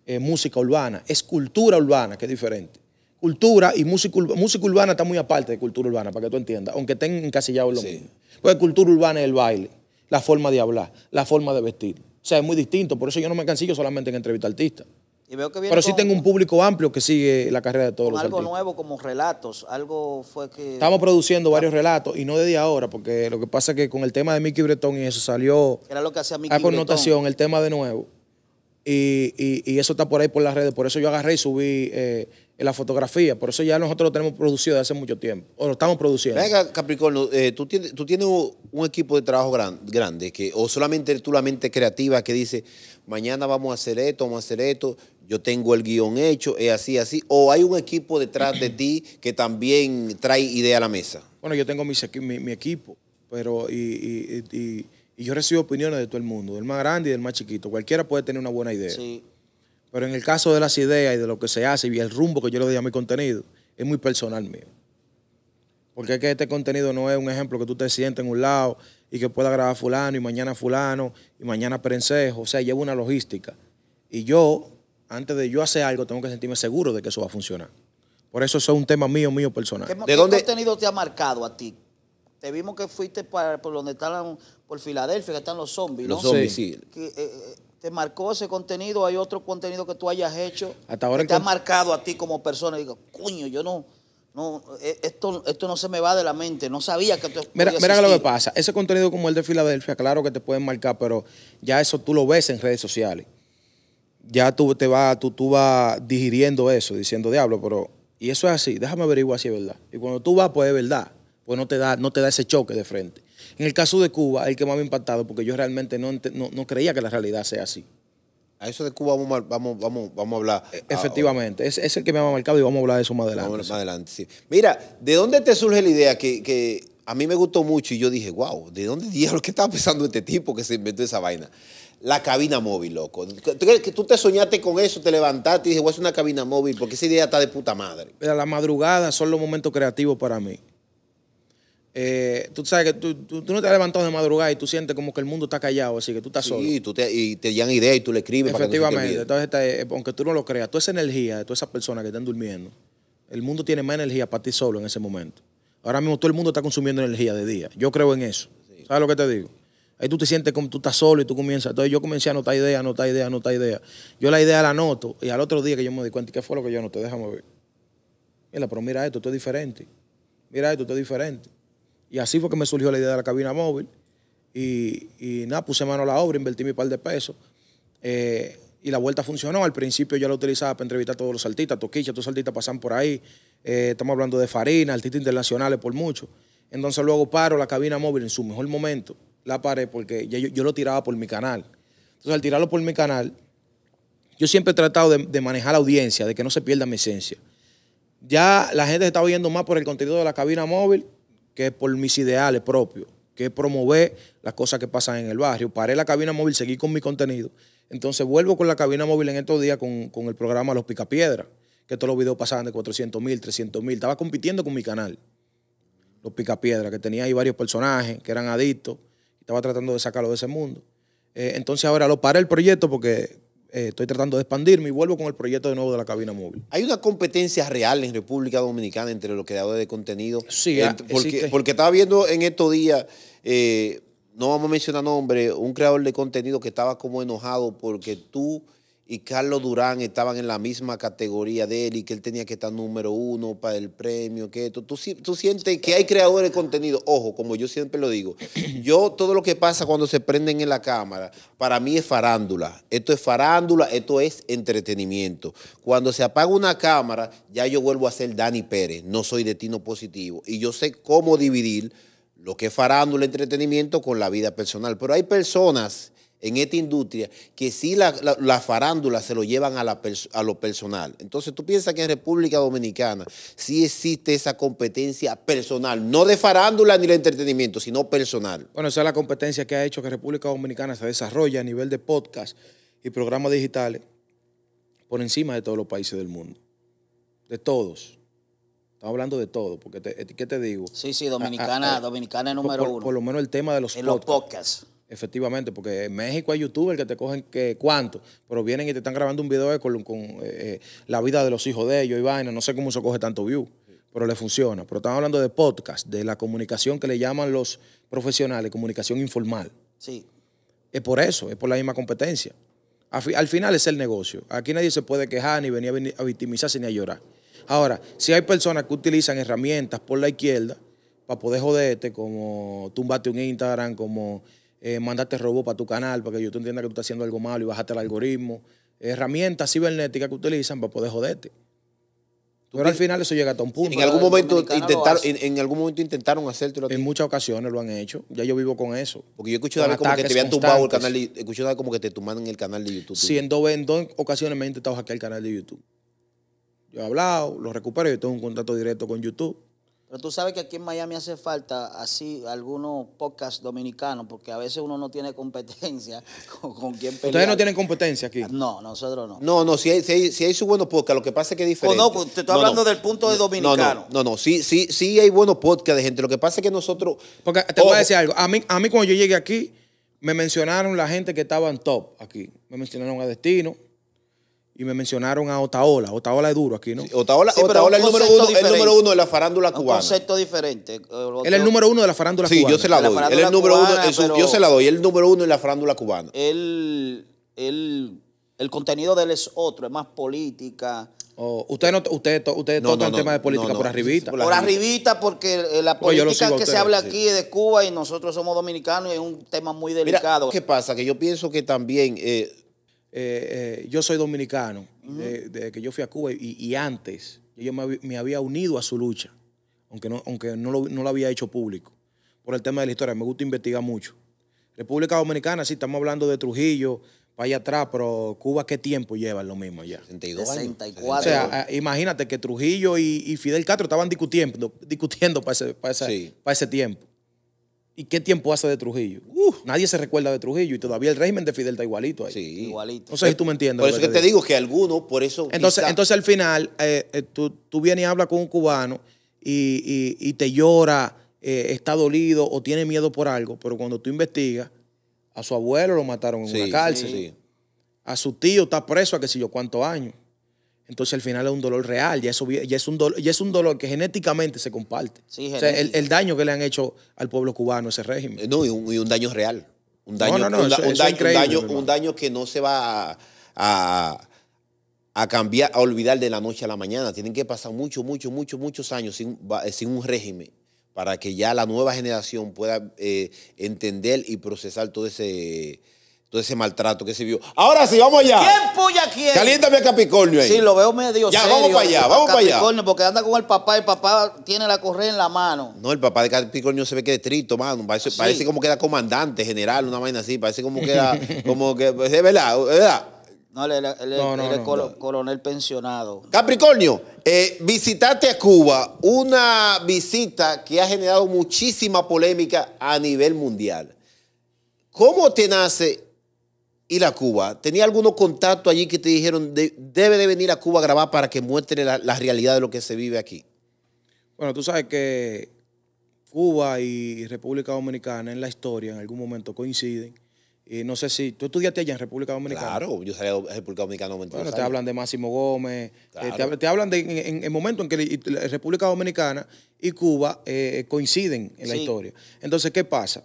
eh, música urbana, es cultura urbana, que es diferente cultura y música, música urbana está muy aparte de cultura urbana, para que tú entiendas, aunque estén encasillados los lo Porque cultura urbana es el baile, la forma de hablar, la forma de vestir. O sea, es muy distinto, por eso yo no me cancillo solamente en entrevista artista. Pero sí tengo un público amplio que sigue la carrera de todos los algo nuevo, como relatos, algo fue que... Estamos produciendo varios ah. relatos, y no desde ahora, porque lo que pasa es que con el tema de Mickey Breton y eso salió... Era lo que hacía Mickey a connotación, el tema de nuevo. Y, eso está por ahí por las redes. Por eso yo agarré y subí eh, en la fotografía. Por eso ya nosotros lo tenemos producido desde hace mucho tiempo, o lo estamos produciendo. Venga, Capricornio, eh, ¿tú, tienes, tú tienes un equipo de trabajo grande, que, o solamente tú la mente creativa que dice, mañana vamos a hacer esto, vamos a hacer esto, yo tengo el guión hecho, es así, así, o hay un equipo detrás de ti que también trae idea a la mesa. Bueno, yo tengo mi, mi, equipo, pero y, y, y, y, yo recibo opiniones de todo el mundo, del más grande y del más chiquito. Cualquiera puede tener una buena idea. Sí. Pero en el caso de las ideas y de lo que se hace y el rumbo que yo le doy a mi contenido, es muy personal mío. Porque es que este contenido no es un ejemplo que tú te sientes en un lado y que pueda grabar fulano y mañana fulano y mañana Prensejo. O sea, lleva una logística. Y yo, antes de yo hacer algo, tengo que sentirme seguro de que eso va a funcionar. Por eso eso es un tema mío, mío personal. ¿Qué, ¿De contenido te ha marcado a ti? Te vimos que fuiste para, por donde están, por Filadelfia, que están los zombies, Los zombies, sí. Eh, eh, te marcó ese contenido, hay otro contenido que tú hayas hecho que te ha marcado a ti como persona. digo, cuño, yo no, no, eh, esto, esto no se me va de la mente, no sabía que tú. Mira, mira lo que pasa, ese contenido como el de Filadelfia, claro que te pueden marcar, pero ya eso tú lo ves en redes sociales. Ya tú te vas, tú, tú vas digiriendo eso, diciendo, diablo, pero, y eso es así, déjame averiguar si es verdad. Y cuando tú vas, pues es verdad, pues no te da, no te da ese choque de frente. En el caso de Cuba, el que más me ha impactado, porque yo realmente no, no, creía que la realidad sea así. A eso de Cuba vamos, vamos, vamos, a hablar. E-, efectivamente, es, el que me ha marcado y vamos a hablar de eso más adelante. más adelante, Mira, ¿de dónde te surge la idea que, a mí me gustó mucho y yo dije, wow, ¿de dónde diablos que estaba pensando este tipo que se inventó esa vaina? La cabina móvil, loco. ¿Tú, tú te soñaste con eso, te levantaste y dije, voy a hacer una cabina móvil porque esa idea está de puta madre. Mira, la madrugada son los momentos creativos para mí. Eh, tú sabes que tú, no te has levantado de madrugada y tú sientes como que el mundo está callado, así que tú estás solo. y te llegan ideas y tú le escribes. Efectivamente, aunque tú no lo creas, toda esa energía de todas esas personas que están durmiendo, el mundo tiene más energía para ti solo en ese momento. Ahora mismo todo el mundo está consumiendo energía de día. Yo creo en eso. ¿Sabes lo que te digo? Ahí tú te sientes como tú estás solo y tú comienzas. Entonces yo comencé a anotar ideas anotar ideas anotar ideas Yo la idea la anoto y al otro día que yo me di cuenta, ¿qué fue lo que yo te Déjame ver. Mira, pero mira esto, esto es diferente. Mira esto, esto es diferente. Y así fue que me surgió la idea de la cabina móvil. Y, nada, puse mano a la obra, invertí mi par de pesos. Eh, y la vuelta funcionó. Al principio yo la utilizaba para entrevistar a todos los artistas, toquichas, todos los artistas pasan por ahí. Eh, estamos hablando de Farina, artistas internacionales por mucho. Entonces luego paro la cabina móvil en su mejor momento, la paré porque yo, lo tiraba por mi canal. Entonces al tirarlo por mi canal, yo siempre he tratado de, manejar la audiencia, de que no se pierda mi esencia. Ya la gente se está viendo más por el contenido de la cabina móvil que es por mis ideales propios, que es promover las cosas que pasan en el barrio. Paré la cabina móvil, seguí con mi contenido. Entonces vuelvo con la cabina móvil en estos días con, el programa Los Picapiedras, que todos los videos pasaban de 400 mil, 300 mil. Estaba compitiendo con mi canal, Los Picapiedras, que tenía ahí varios personajes que eran adictos. Estaba tratando de sacarlo de ese mundo. Eh, entonces ahora lo paré el proyecto porque eh, estoy tratando de expandirme y vuelvo con el proyecto de nuevo de la cabina móvil. ¿Hay una competencia real en República Dominicana entre los creadores de contenido? Sí, eh, ah, porque, porque, estaba viendo en estos días, eh, no vamos a mencionar nombre, un creador de contenido que estaba como enojado porque tú y Carlos Durán estaban en la misma categoría de él y que él tenía que estar número uno para el premio, que esto. Tú, sientes que hay creadores de contenido. Ojo, como yo siempre lo digo, yo todo lo que pasa cuando se prenden en la cámara, para mí es farándula. Esto es farándula, esto es entretenimiento. Cuando se apaga una cámara, ya yo vuelvo a ser Dani Pérez, no soy de Positivo. Y yo sé cómo dividir lo que es farándula, entretenimiento con la vida personal. Pero hay personas en esta industria que sí la, farándulas farándula se lo llevan a, lo personal. Entonces tú piensas que en República Dominicana sí existe esa competencia personal, no de farándula ni de entretenimiento, sino personal. Bueno, esa es la competencia que ha hecho que República Dominicana se desarrolle a nivel de podcast y programas digitales por encima de todos los países del mundo. De todos. Estamos hablando de todo, porque eh, ¿qué te digo? Sí, sí, ah, ah, Dominicana, ah, Dominicana número uno. Por lo menos el tema de los en Los podcasts Efectivamente, porque en México hay youtubers que te cogen que cuánto, pero vienen y te están grabando un video con, con eh, eh, la vida de los hijos de ellos y vaina. No sé cómo se coge tanto view, pero le funciona. Pero estamos hablando de podcast, de la comunicación que le llaman los profesionales, comunicación informal. Sí. Es por eso, es por la misma competencia. Al final es el negocio. Aquí nadie se puede quejar, ni venir a victimizarse, ni a llorar. Ahora, si hay personas que utilizan herramientas por la izquierda para poder joderte, como tumbarte un Instagram, como eh, mandarte para tu canal para que YouTube entienda que tú estás haciendo algo malo y bajaste el algoritmo. Herramientas cibernéticas que utilizan para poder joderte. Pero al final eso llega a un punto. En algún momento intentaron, en, algún momento intentaron En muchas ocasiones lo han hecho. Ya yo vivo con eso. Porque yo escuché como que te habían tumbado el canal. como que te en el canal de YouTube. Sí, en dos, ocasiones me han intentado hackear el canal de YouTube. Yo he hablado, lo recupero, yo tengo un contrato directo con YouTube. Pero tú sabes que aquí en Miami hace falta así algunos podcasts dominicanos, porque a veces uno no tiene competencia con, quien quién pelear. ¿Ustedes no tienen competencia aquí? No, nosotros no. No, no, si hay, si hay, si sus buenos podcasts, lo que pasa es que es diferente. No, no, te estoy hablando del punto de dominicano. No, no, no, sí, sí, sí hay buenos podcasts de gente. Lo que pasa es que nosotros. Porque te voy a decir algo. A mí, a mí cuando yo llegué aquí, me mencionaron la gente que estaba en top aquí. Me mencionaron a Destino, y me mencionaron a Otaola. Otaola es duro aquí, ¿no? Otaola, es el número, uno, el eh, número uno de la farándula cubana. Un concepto diferente. Él es el número uno de la farándula cubana. Sí, yo se la doy. él es el número yo se la doy. Él es el número uno en la farándula cubana. Él, él, el contenido de él es otro, es más política. Ustedes oh, usted no, usted, usted el tema de política por arribita. Por, arribita, porque eh, la política que se habla aquí es de Cuba y nosotros somos dominicanos y es un tema muy delicado. ¿Qué pasa? Que yo pienso que también eh, eh, eh, yo soy dominicano, de, desde que yo fui a Cuba y, antes, yo me, había unido a su lucha, aunque, no, aunque no lo, había hecho público, por el tema de la historia, me gusta investigar mucho. República Dominicana, sí, estamos hablando de Trujillo, para allá atrás, pero Cuba, ¿qué tiempo lleva lo mismo ya? 62 64. O sea, eh, imagínate que Trujillo y, Fidel Castro estaban discutiendo, discutiendo para para ese, para ese tiempo. ¿Y qué tiempo hace de Trujillo? nadie se recuerda de Trujillo y todavía el régimen de Fidel está igualito ahí. Sí, igualito. No sé si tú me entiendes. Por eso que te digo que algunos, por eso. Entonces, entonces al final, eh, eh, tú, tú, vienes y hablas con un cubano y, te llora, eh, está dolido o tiene miedo por algo, pero cuando tú investigas, a su abuelo lo mataron en una cárcel. A su tío está preso a qué sé yo cuántos años entonces al final es un dolor real, ya, eso, ya es, un dolor, ya es un dolor que genéticamente se comparte. o sea, el, daño que le han hecho al pueblo cubano ese régimen. Eh, no, y un, daño real. Un daño, un, daño, que no se va a, a, cambiar, a olvidar de la noche a la mañana. Tienen que pasar muchos, muchos, muchos, muchos años eh, sin, un régimen para que ya la nueva generación pueda eh, entender y procesar todo ese todo ese maltrato que se vio. Ahora sí, vamos allá. ¿Quién puya quién? Caliéntame a Capricornio ahí. Sí, lo veo medio ya, serio. Ya, vamos para allá, vamos para allá. Capricornio, porque anda con el papá, el papá tiene la correa en la mano. No, el papá de Capricornio se ve que es trito, mano. Parece, como que era comandante, general, una vaina así. Parece como que era, como que, pues, es verdad, es verdad. No, él, coronel pensionado. Capricornio, eh, visitaste a Cuba, una visita que ha generado muchísima polémica a nivel mundial. ¿Cómo te nace y la Cuba, ¿tenía algunos contactos allí que te dijeron debe de venir a Cuba a grabar para que muestre la, realidad de lo que se vive aquí? Bueno, tú sabes que Cuba y República Dominicana en la historia en algún momento coinciden. Y no sé si tú estudiaste allá en República Dominicana. Claro, yo salí de República Dominicana. Bueno, te hablan de Máximo Gómez, eh, te, hablan de en, el momento en que República Dominicana y Cuba eh, coinciden en la historia. Entonces, ¿qué pasa?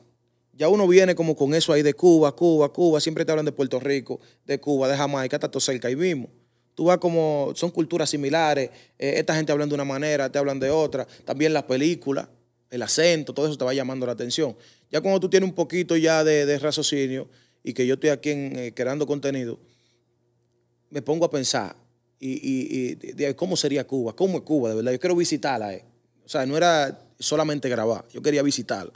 ya uno viene como con eso ahí de Cuba, Cuba, Cuba, siempre te hablan de Puerto Rico, de Cuba, de Jamaica, está todo cerca ahí mismo. Tú vas como, son culturas similares, eh, esta gente hablan de una manera, te hablan de otra, también las películas, el acento, todo eso te va llamando la atención. Ya cuando tú tienes un poquito ya de, raciocinio y que yo estoy aquí eh, creando contenido, me pongo a pensar, y, ¿cómo sería Cuba? ¿Cómo es Cuba, de verdad? Yo quiero visitarla. Eh. O sea, no era solamente grabar, yo quería visitarla.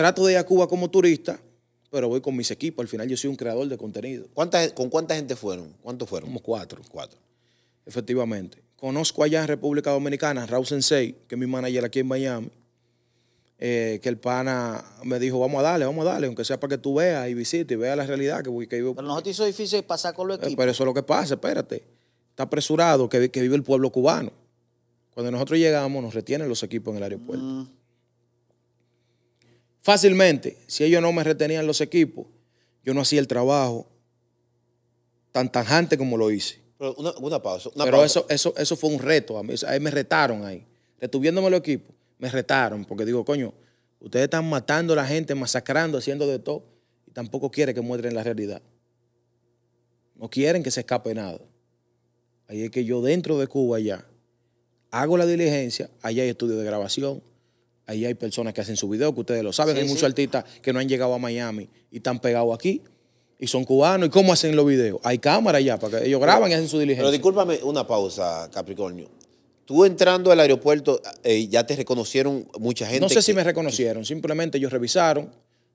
Trato de ir a Cuba como turista, pero voy con mis equipos. Al final yo soy un creador de contenido. ¿Con cuánta gente fueron? ¿Cuántos fueron? Como cuatro. Cuatro. Efectivamente. Conozco allá en República Dominicana Raúl Sensei, que es mi manager aquí en Miami, eh, que el pana me dijo, vamos a darle, vamos a darle, aunque sea para que tú veas y visites y veas la realidad. Que, Pero nosotros hizo difícil pasar con los eh, equipos. pero eso es lo que pasa, espérate. Está apresurado que, que vive el pueblo cubano. Cuando nosotros llegamos, nos retienen los equipos en el aeropuerto. Mm. Fácilmente, si ellos no me retenían los equipos, yo no hacía el trabajo tan tajante como lo hice. Pero una, Pero Eso, eso, eso fue un reto. A mí, me retaron ahí. Retuviéndome los equipos, me retaron. Porque digo, coño, ustedes están matando a la gente, masacrando, haciendo de todo. Y tampoco quieren que muestren la realidad. No quieren que se escape nada. Ahí es que yo dentro de Cuba ya hago la diligencia, allá hay estudios de grabación, Ahí hay personas que hacen su video, que ustedes lo saben. hay muchos artistas que no han llegado a Miami y están pegados aquí. Y son cubanos. ¿Y cómo hacen los videos? Hay cámara ya para que ellos graban y hacen su diligencia. Pero discúlpame una pausa, Capricornio. Tú entrando al aeropuerto, eh, ya te reconocieron mucha gente. No sé si me reconocieron. Simplemente ellos revisaron.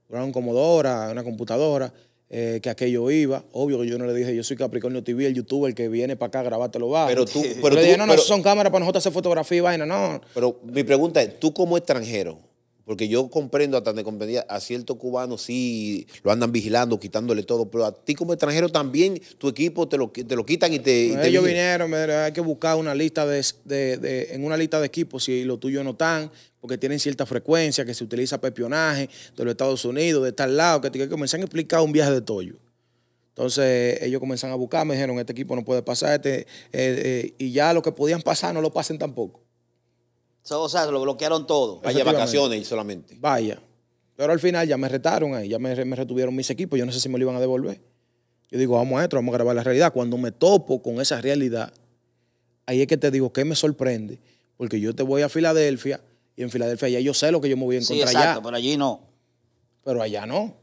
Duraron como una computadora eh, que aquello iba. Obvio que yo no le dije, yo soy Capricornio TV, el youtuber que viene para acá a grabarte lo va. Pero tú, pero no, no, son cámaras para nosotros hacer fotografía y vaina, no. Pero mi pregunta es, tú como extranjero, porque yo comprendo hasta donde comprendía, a ciertos cubanos sí lo andan vigilando, quitándole todo, pero a ti como extranjero también tu equipo te lo, te lo quitan y te... ellos vinieron, hay que buscar una lista de, en una lista de equipos si lo tuyo no están, porque tienen cierta frecuencia que se utiliza para espionaje de los Estados Unidos, de tal lado, que, que comienzan a explicar un viaje de Toyo. Entonces ellos comienzan a buscar, me dijeron, este equipo no puede pasar, este, eh, eh, y ya lo que podían pasar no lo pasen tampoco o sea, lo bloquearon todo. Vaya vacaciones solamente. Vaya. Pero al final ya me retaron ahí, ya me, retuvieron mis equipos, yo no sé si me lo iban a devolver. Yo digo, vamos a esto, vamos a grabar la realidad. Cuando me topo con esa realidad, ahí es que te digo, que me sorprende? Porque yo te voy a Filadelfia y en Filadelfia ya yo sé lo que yo me voy a encontrar exacto, pero allí no. Pero allá no.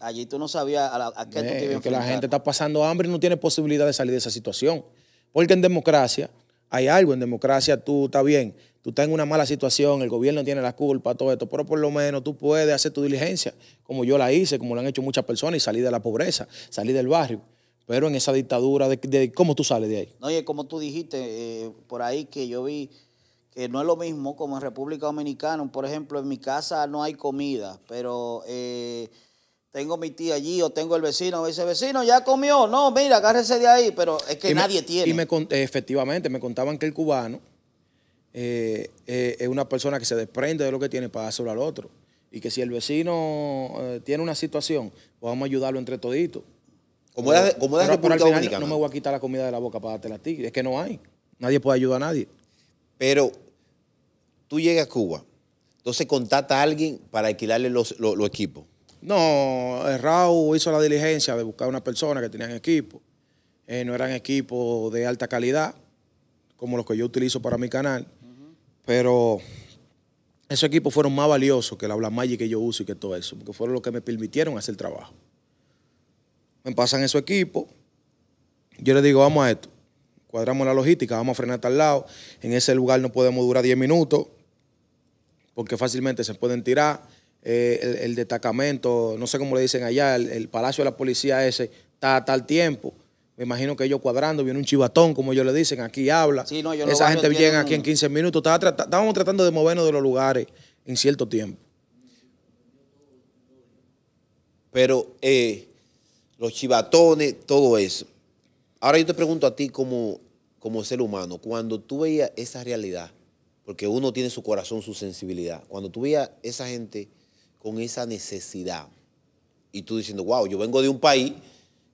Allí tú no sabías a, qué tú te ibas que la gente está pasando hambre y no tiene posibilidad de salir de esa situación. Porque en democracia hay algo, en democracia tú estás bien, tú estás en una mala situación, el gobierno tiene la culpa, todo esto, pero por lo menos tú puedes hacer tu diligencia, como yo la hice, como lo han hecho muchas personas, y salir de la pobreza, salir del barrio. Pero en esa dictadura, de, ¿cómo tú sales de ahí? Oye, como tú dijiste eh, por ahí que yo vi que no es lo mismo como en República Dominicana. Por ejemplo, en mi casa no hay comida, pero... Eh, tengo mi tía allí o tengo el vecino, ese vecino ya comió, no, mira, agárrese de ahí, pero es que nadie tiene. Y me, efectivamente, me contaban que el cubano eh, eh, es una persona que se desprende de lo que tiene para dárselo al otro. Y que si el vecino eh, tiene una situación, pues vamos a ayudarlo entre toditos. Como como la República Dominicana. No, me voy a quitar la comida de la boca para dártela a ti. Es que no hay. Nadie puede ayudar a nadie. Pero tú llegas a Cuba, entonces contacta a alguien para alquilarle los, equipos. No, Raúl hizo la diligencia de buscar una persona que tenía equipo. no eran equipos de alta calidad, como los que yo utilizo para mi canal pero esos equipos fueron más valiosos que la y que yo uso y que todo eso, porque fueron los que me permitieron hacer trabajo. Me pasan esos equipos, yo les digo, vamos a esto, cuadramos la logística, vamos a frenar tal lado, en ese lugar no podemos durar 10 minutos, porque fácilmente se pueden tirar, eh, el, destacamento, no sé cómo le dicen allá, el, el, palacio de la policía ese, está a tal tiempo, me imagino que ellos cuadrando, viene un chivatón, como ellos le dicen, aquí habla. Esa gente viene aquí en 15 minutos. estábamos tratando de movernos de los lugares en cierto tiempo. Pero eh, los chivatones, todo eso. Ahora yo te pregunto a ti como, como ser humano, cuando tú veías esa realidad, porque uno tiene su corazón, su sensibilidad, cuando tú veías esa gente con esa necesidad y tú diciendo, wow, yo vengo de un país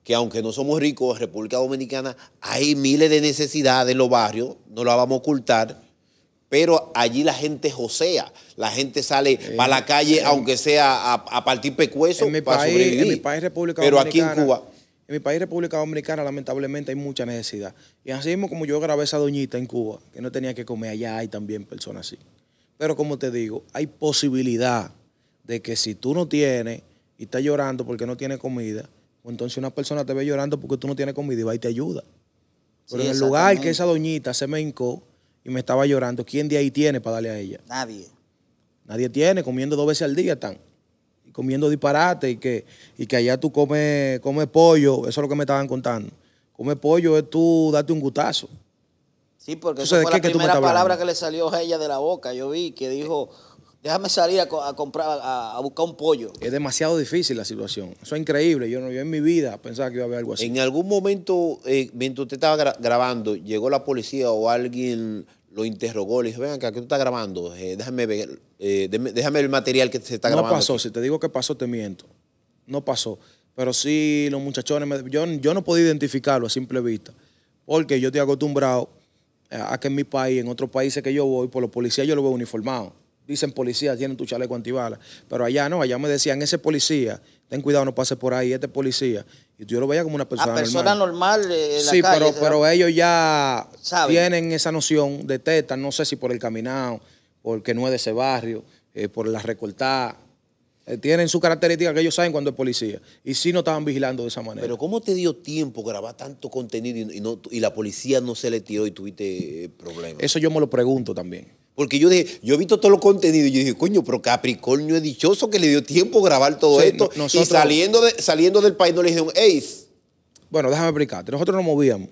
que aunque no somos ricos, en República Dominicana hay miles de necesidades en los barrios, no la vamos a ocultar, pero allí la gente josea, la gente sale para la calle, aunque sea a, partir pecueso, para sobrevivir. En mi país, República pero aquí en Cuba. En mi país, República Dominicana, lamentablemente hay mucha necesidad. Y así mismo como yo grabé esa doñita en Cuba, que no tenía que comer, allá hay también personas así. Pero como te digo, hay posibilidad de que si tú no tienes y estás llorando porque no tienes comida, o pues entonces una persona te ve llorando porque tú no tienes comida y va y te ayuda. Pero en el lugar que esa doñita se me hincó y me estaba llorando, ¿quién de ahí tiene para darle a ella? Nadie. Nadie tiene, comiendo dos veces al día están. Y comiendo disparate y que, y que allá tú comes, comes pollo, eso es lo que me estaban contando. Comer pollo es tú darte un gustazo. Sí, porque eso fue la primera palabra que le salió a ella de la boca. Yo vi que dijo... Déjame salir a, comprar, a, buscar un pollo. Es demasiado difícil la situación. Eso es increíble. Yo, no, en mi vida pensaba que iba a haber algo así. En algún momento, eh, mientras usted estaba grabando, llegó la policía o alguien lo interrogó, le dijo, "Venga, acá, ¿qué tú estás grabando? Eh, déjame ver, eh, déjame el material que se está grabando. No pasó, si te digo que pasó, te miento. No pasó. Pero sí, los muchachones, yo, no podía identificarlo a simple vista, porque yo estoy acostumbrado a que en mi país, en otros países que yo voy, por los policías yo lo veo uniformado dicen policías tienen tu chaleco antibalas. Pero allá no, allá me decían, ese policía, ten cuidado, no pase por ahí, este policía. Y yo lo veía como una persona normal. ¿Una persona normal, eh, en la Sí, pero, pero ellos ya tienen esa noción de teta, no sé si por el caminado, porque no es de ese barrio, eh, por la recortada. Eh, tienen su característica que ellos saben cuando es policía. Y sí no estaban vigilando de esa manera. Pero ¿cómo te dio tiempo grabar tanto contenido y, y la policía no se le tiró y tuviste problemas? Eso yo me lo pregunto también. Porque yo dije, yo he visto todo los contenidos y yo dije, coño, pero Capricornio es dichoso que le dio tiempo grabar todo esto. y saliendo, saliendo del país no le dijeron, hey. Bueno, déjame explicarte. Nosotros nos movíamos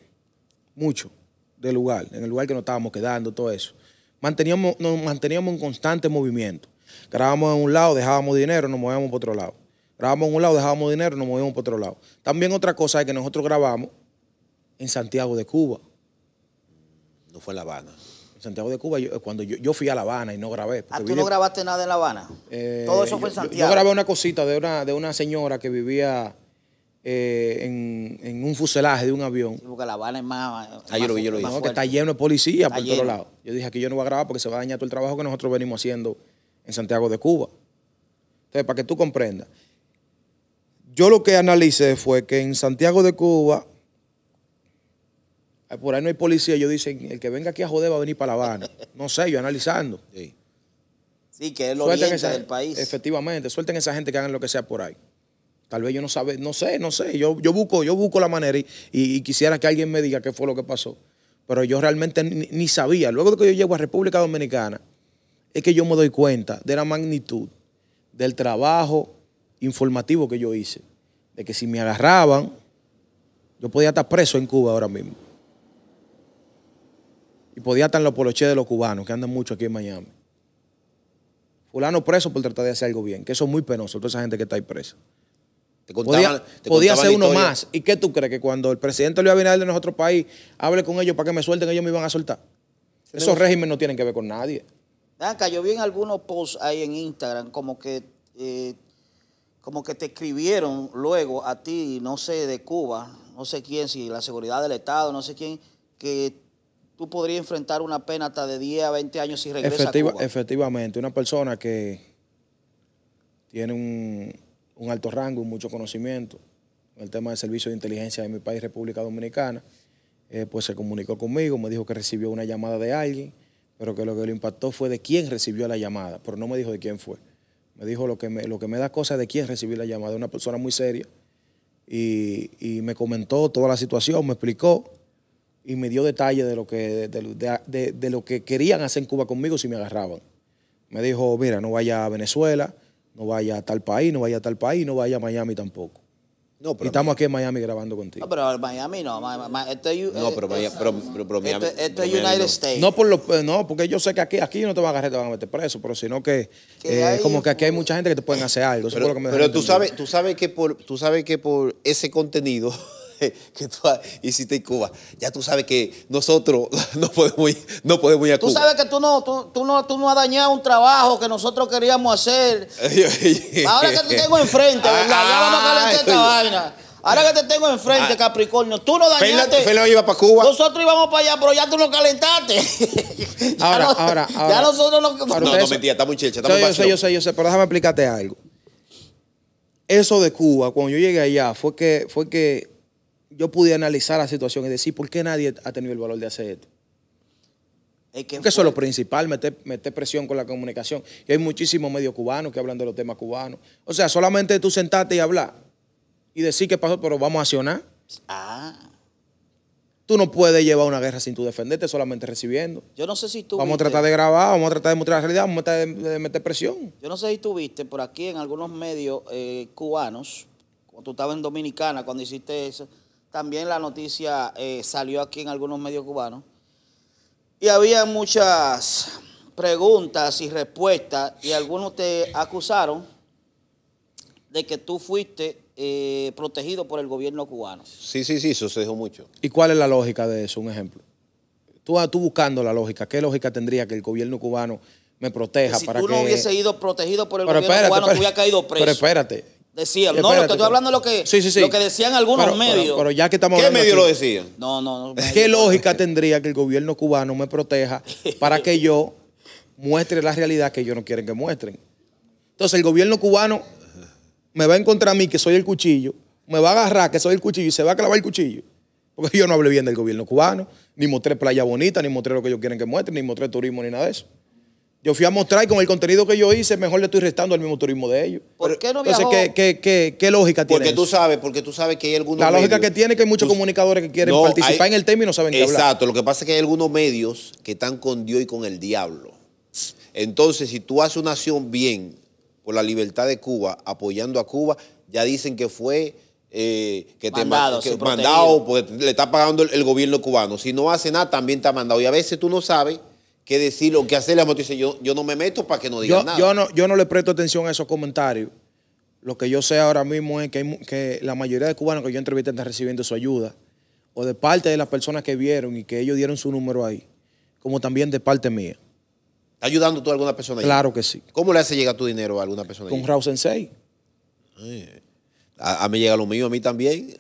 mucho del lugar, en el lugar que nos estábamos quedando, todo eso. Manteníamos, nos manteníamos en constante movimiento. Grabábamos en un lado, dejábamos dinero, nos movíamos por otro lado. Grabamos en un lado, dejábamos dinero, nos movíamos por otro lado. También otra cosa es que nosotros grabamos en Santiago de Cuba. No fue La Habana. Santiago de Cuba, eh, cuando yo, fui a La Habana y no grabé. ¿Ah, tú no grabaste nada en La Habana? Eh, todo eso fue en Santiago. Yo, grabé una cosita de una, señora que vivía eh, en, un fuselaje de un avión. porque La Habana es más. Ah, yo lo vi, yo lo vi. que está lleno de policías por todos lados. Yo dije, aquí yo no voy a grabar porque se va a dañar todo el trabajo que nosotros venimos haciendo en Santiago de Cuba. Entonces, para que tú comprendas. Yo lo que analicé fue que en Santiago de Cuba Ah, por ahí no hay policía, ellos dicen, el que venga aquí a joder va a venir para La Habana. No sé, yo analizando. Sí, sí que es lo del país. Efectivamente, suelten a esa gente que hagan lo que sea por ahí. Tal vez yo no sabe, no sé, no sé. Yo, yo busco, yo busco la manera y, quisiera que alguien me diga qué fue lo que pasó. Pero yo realmente ni sabía. Luego de que yo llego a República Dominicana, es que yo me doy cuenta de la magnitud del trabajo informativo que yo hice. De que si me agarraban, yo podía estar preso en Cuba ahora mismo. Y podía estar en los poloches de los cubanos, que andan mucho aquí en Miami. Fulano preso por tratar de hacer algo bien, que eso es muy penoso, toda esa gente que está ahí presa. podía, podía ser uno más. ¿Y qué tú crees? Que cuando el presidente Luis Abinader de nuestro país hable con ellos para que me suelten, ellos me iban a soltar. Esos regímenes no tienen que ver con nadie. Danca, yo vi en algunos posts ahí en Instagram como que eh, como que te escribieron luego a ti, no sé, de Cuba, no sé quién, si la seguridad del Estado, no sé quién, que tú podrías enfrentar una pena hasta de 10 a 20 años si regresa Efectivamente, una persona que tiene un, alto rango y mucho conocimiento en el tema del servicio de inteligencia de mi país, República Dominicana, eh, pues se comunicó conmigo, me dijo que recibió una llamada de alguien, pero que lo que le impactó fue de quién recibió la llamada, pero no me dijo de quién fue. Me dijo lo que me, lo que me da cosa de quién recibió la llamada, una persona muy seria, y me comentó toda la situación, me explicó, y me dio detalles de lo que, de, lo que querían hacer en Cuba conmigo si me agarraban. Me dijo, mira, no vaya a Venezuela, no vaya a tal país, no vaya a tal país, no vaya a Miami tampoco. No, y estamos aquí en Miami grabando contigo. No, pero Miami no. Este no, pero, este Miami, esto, es United States. No, por lo, eh, porque yo sé que aquí, aquí no te van a agarrar, te van a meter preso, pero sino que, eh, es como que aquí hay mucha gente que te pueden hacer algo. pero tú, sabes, tú sabes que por, tú sabes que por ese contenido que, tú hiciste en Cuba. Ya tú sabes que nosotros no podemos ir, no podemos ir a Cuba. Tú sabes que tú no, tú, no, tú no has dañado un trabajo que nosotros queríamos hacer. Ahora que te tengo enfrente, ¿verdad? ya vamos a calentar esta vaina. Ahora que te tengo enfrente, Capricornio, tú no dañaste. iba para Cuba. Nosotros íbamos para allá, pero ya tú nos calentaste. ahora, ahora, ahora. Ya nosotros no. Ahora no, no, está muy chicha. Está yo, muy sé, yo sé, yo sé, pero déjame explicarte algo. Eso de Cuba, cuando yo llegué allá, fue que, fue que yo pude analizar la situación y decir, ¿por qué nadie ha tenido el valor de hacer esto? que Porque eso es lo principal, meter, presión con la comunicación. Y hay muchísimos medios cubanos que hablan de los temas cubanos. O sea, solamente tú sentarte y hablar y decir qué pasó, pero vamos a accionar. Ah. Tú no puedes llevar una guerra sin tú defenderte, solamente recibiendo. Yo no sé si tú. Vamos a tratar de grabar, vamos a tratar de mostrar la realidad, vamos a tratar de, meter presión. Yo no sé si tú viste por aquí en algunos medios eh, cubanos, cuando tú estabas en Dominicana, cuando hiciste eso también la noticia eh, salió aquí en algunos medios cubanos. Y había muchas preguntas y respuestas y algunos te acusaron de que tú fuiste eh, protegido por el gobierno cubano. Sí, sí, sí, eso se dijo mucho. ¿Y cuál es la lógica de eso? Un ejemplo. Tú, ah, tú buscando la lógica, ¿qué lógica tendría que el gobierno cubano me proteja para que... tú no hubiese ido protegido por el gobierno cubano, tú caído preso. Pero espérate, Decían, no, lo que estoy hablando de lo que, lo que decían algunos medios. ya que ¿Qué medios lo decían? No, no. ¿Qué lógica tendría que el gobierno cubano me proteja para que yo muestre la realidad que ellos no quieren que muestren? Entonces el gobierno cubano me va a encontrar a mí que soy el cuchillo, me va a agarrar que soy el cuchillo y se va a clavar el cuchillo. Porque yo no hablé bien del gobierno cubano, ni mostré playa bonita, ni mostré lo que ellos quieren que muestre, ni mostré turismo, ni nada de eso. Yo fui a mostrar y con el contenido que yo hice, mejor le estoy restando al mismo turismo de ellos. ¿Por qué no viajó? Entonces, ¿qué, lógica tiene? Porque tú sabes, porque tú sabes que hay algunos La lógica que tiene es que hay muchos comunicadores que quieren participar en el tema y no saben qué hablar. Exacto, lo que pasa es que hay algunos medios que están con Dios y con el diablo. Entonces, si tú haces una acción bien por la libertad de Cuba, apoyando a Cuba, ya dicen que fue eh, que te que mandado, porque le está pagando el, gobierno cubano. Si no hace nada, también está mandado. Y a veces tú no sabes ¿Qué decir lo que hacer la noticia Yo, yo no me meto para que no digan yo, nada. Yo no, yo no le presto atención a esos comentarios. Lo que yo sé ahora mismo es que, que la mayoría de cubanos que yo entrevisté están recibiendo su ayuda, o de parte de las personas que vieron y que ellos dieron su número ahí, como también de parte mía. ayudando tú a alguna persona? Claro que sí. ¿Cómo le hace llegar tu dinero a alguna persona? Con allí? Raúl Sensei. Eh, a, a mí llega lo mío, a mí también.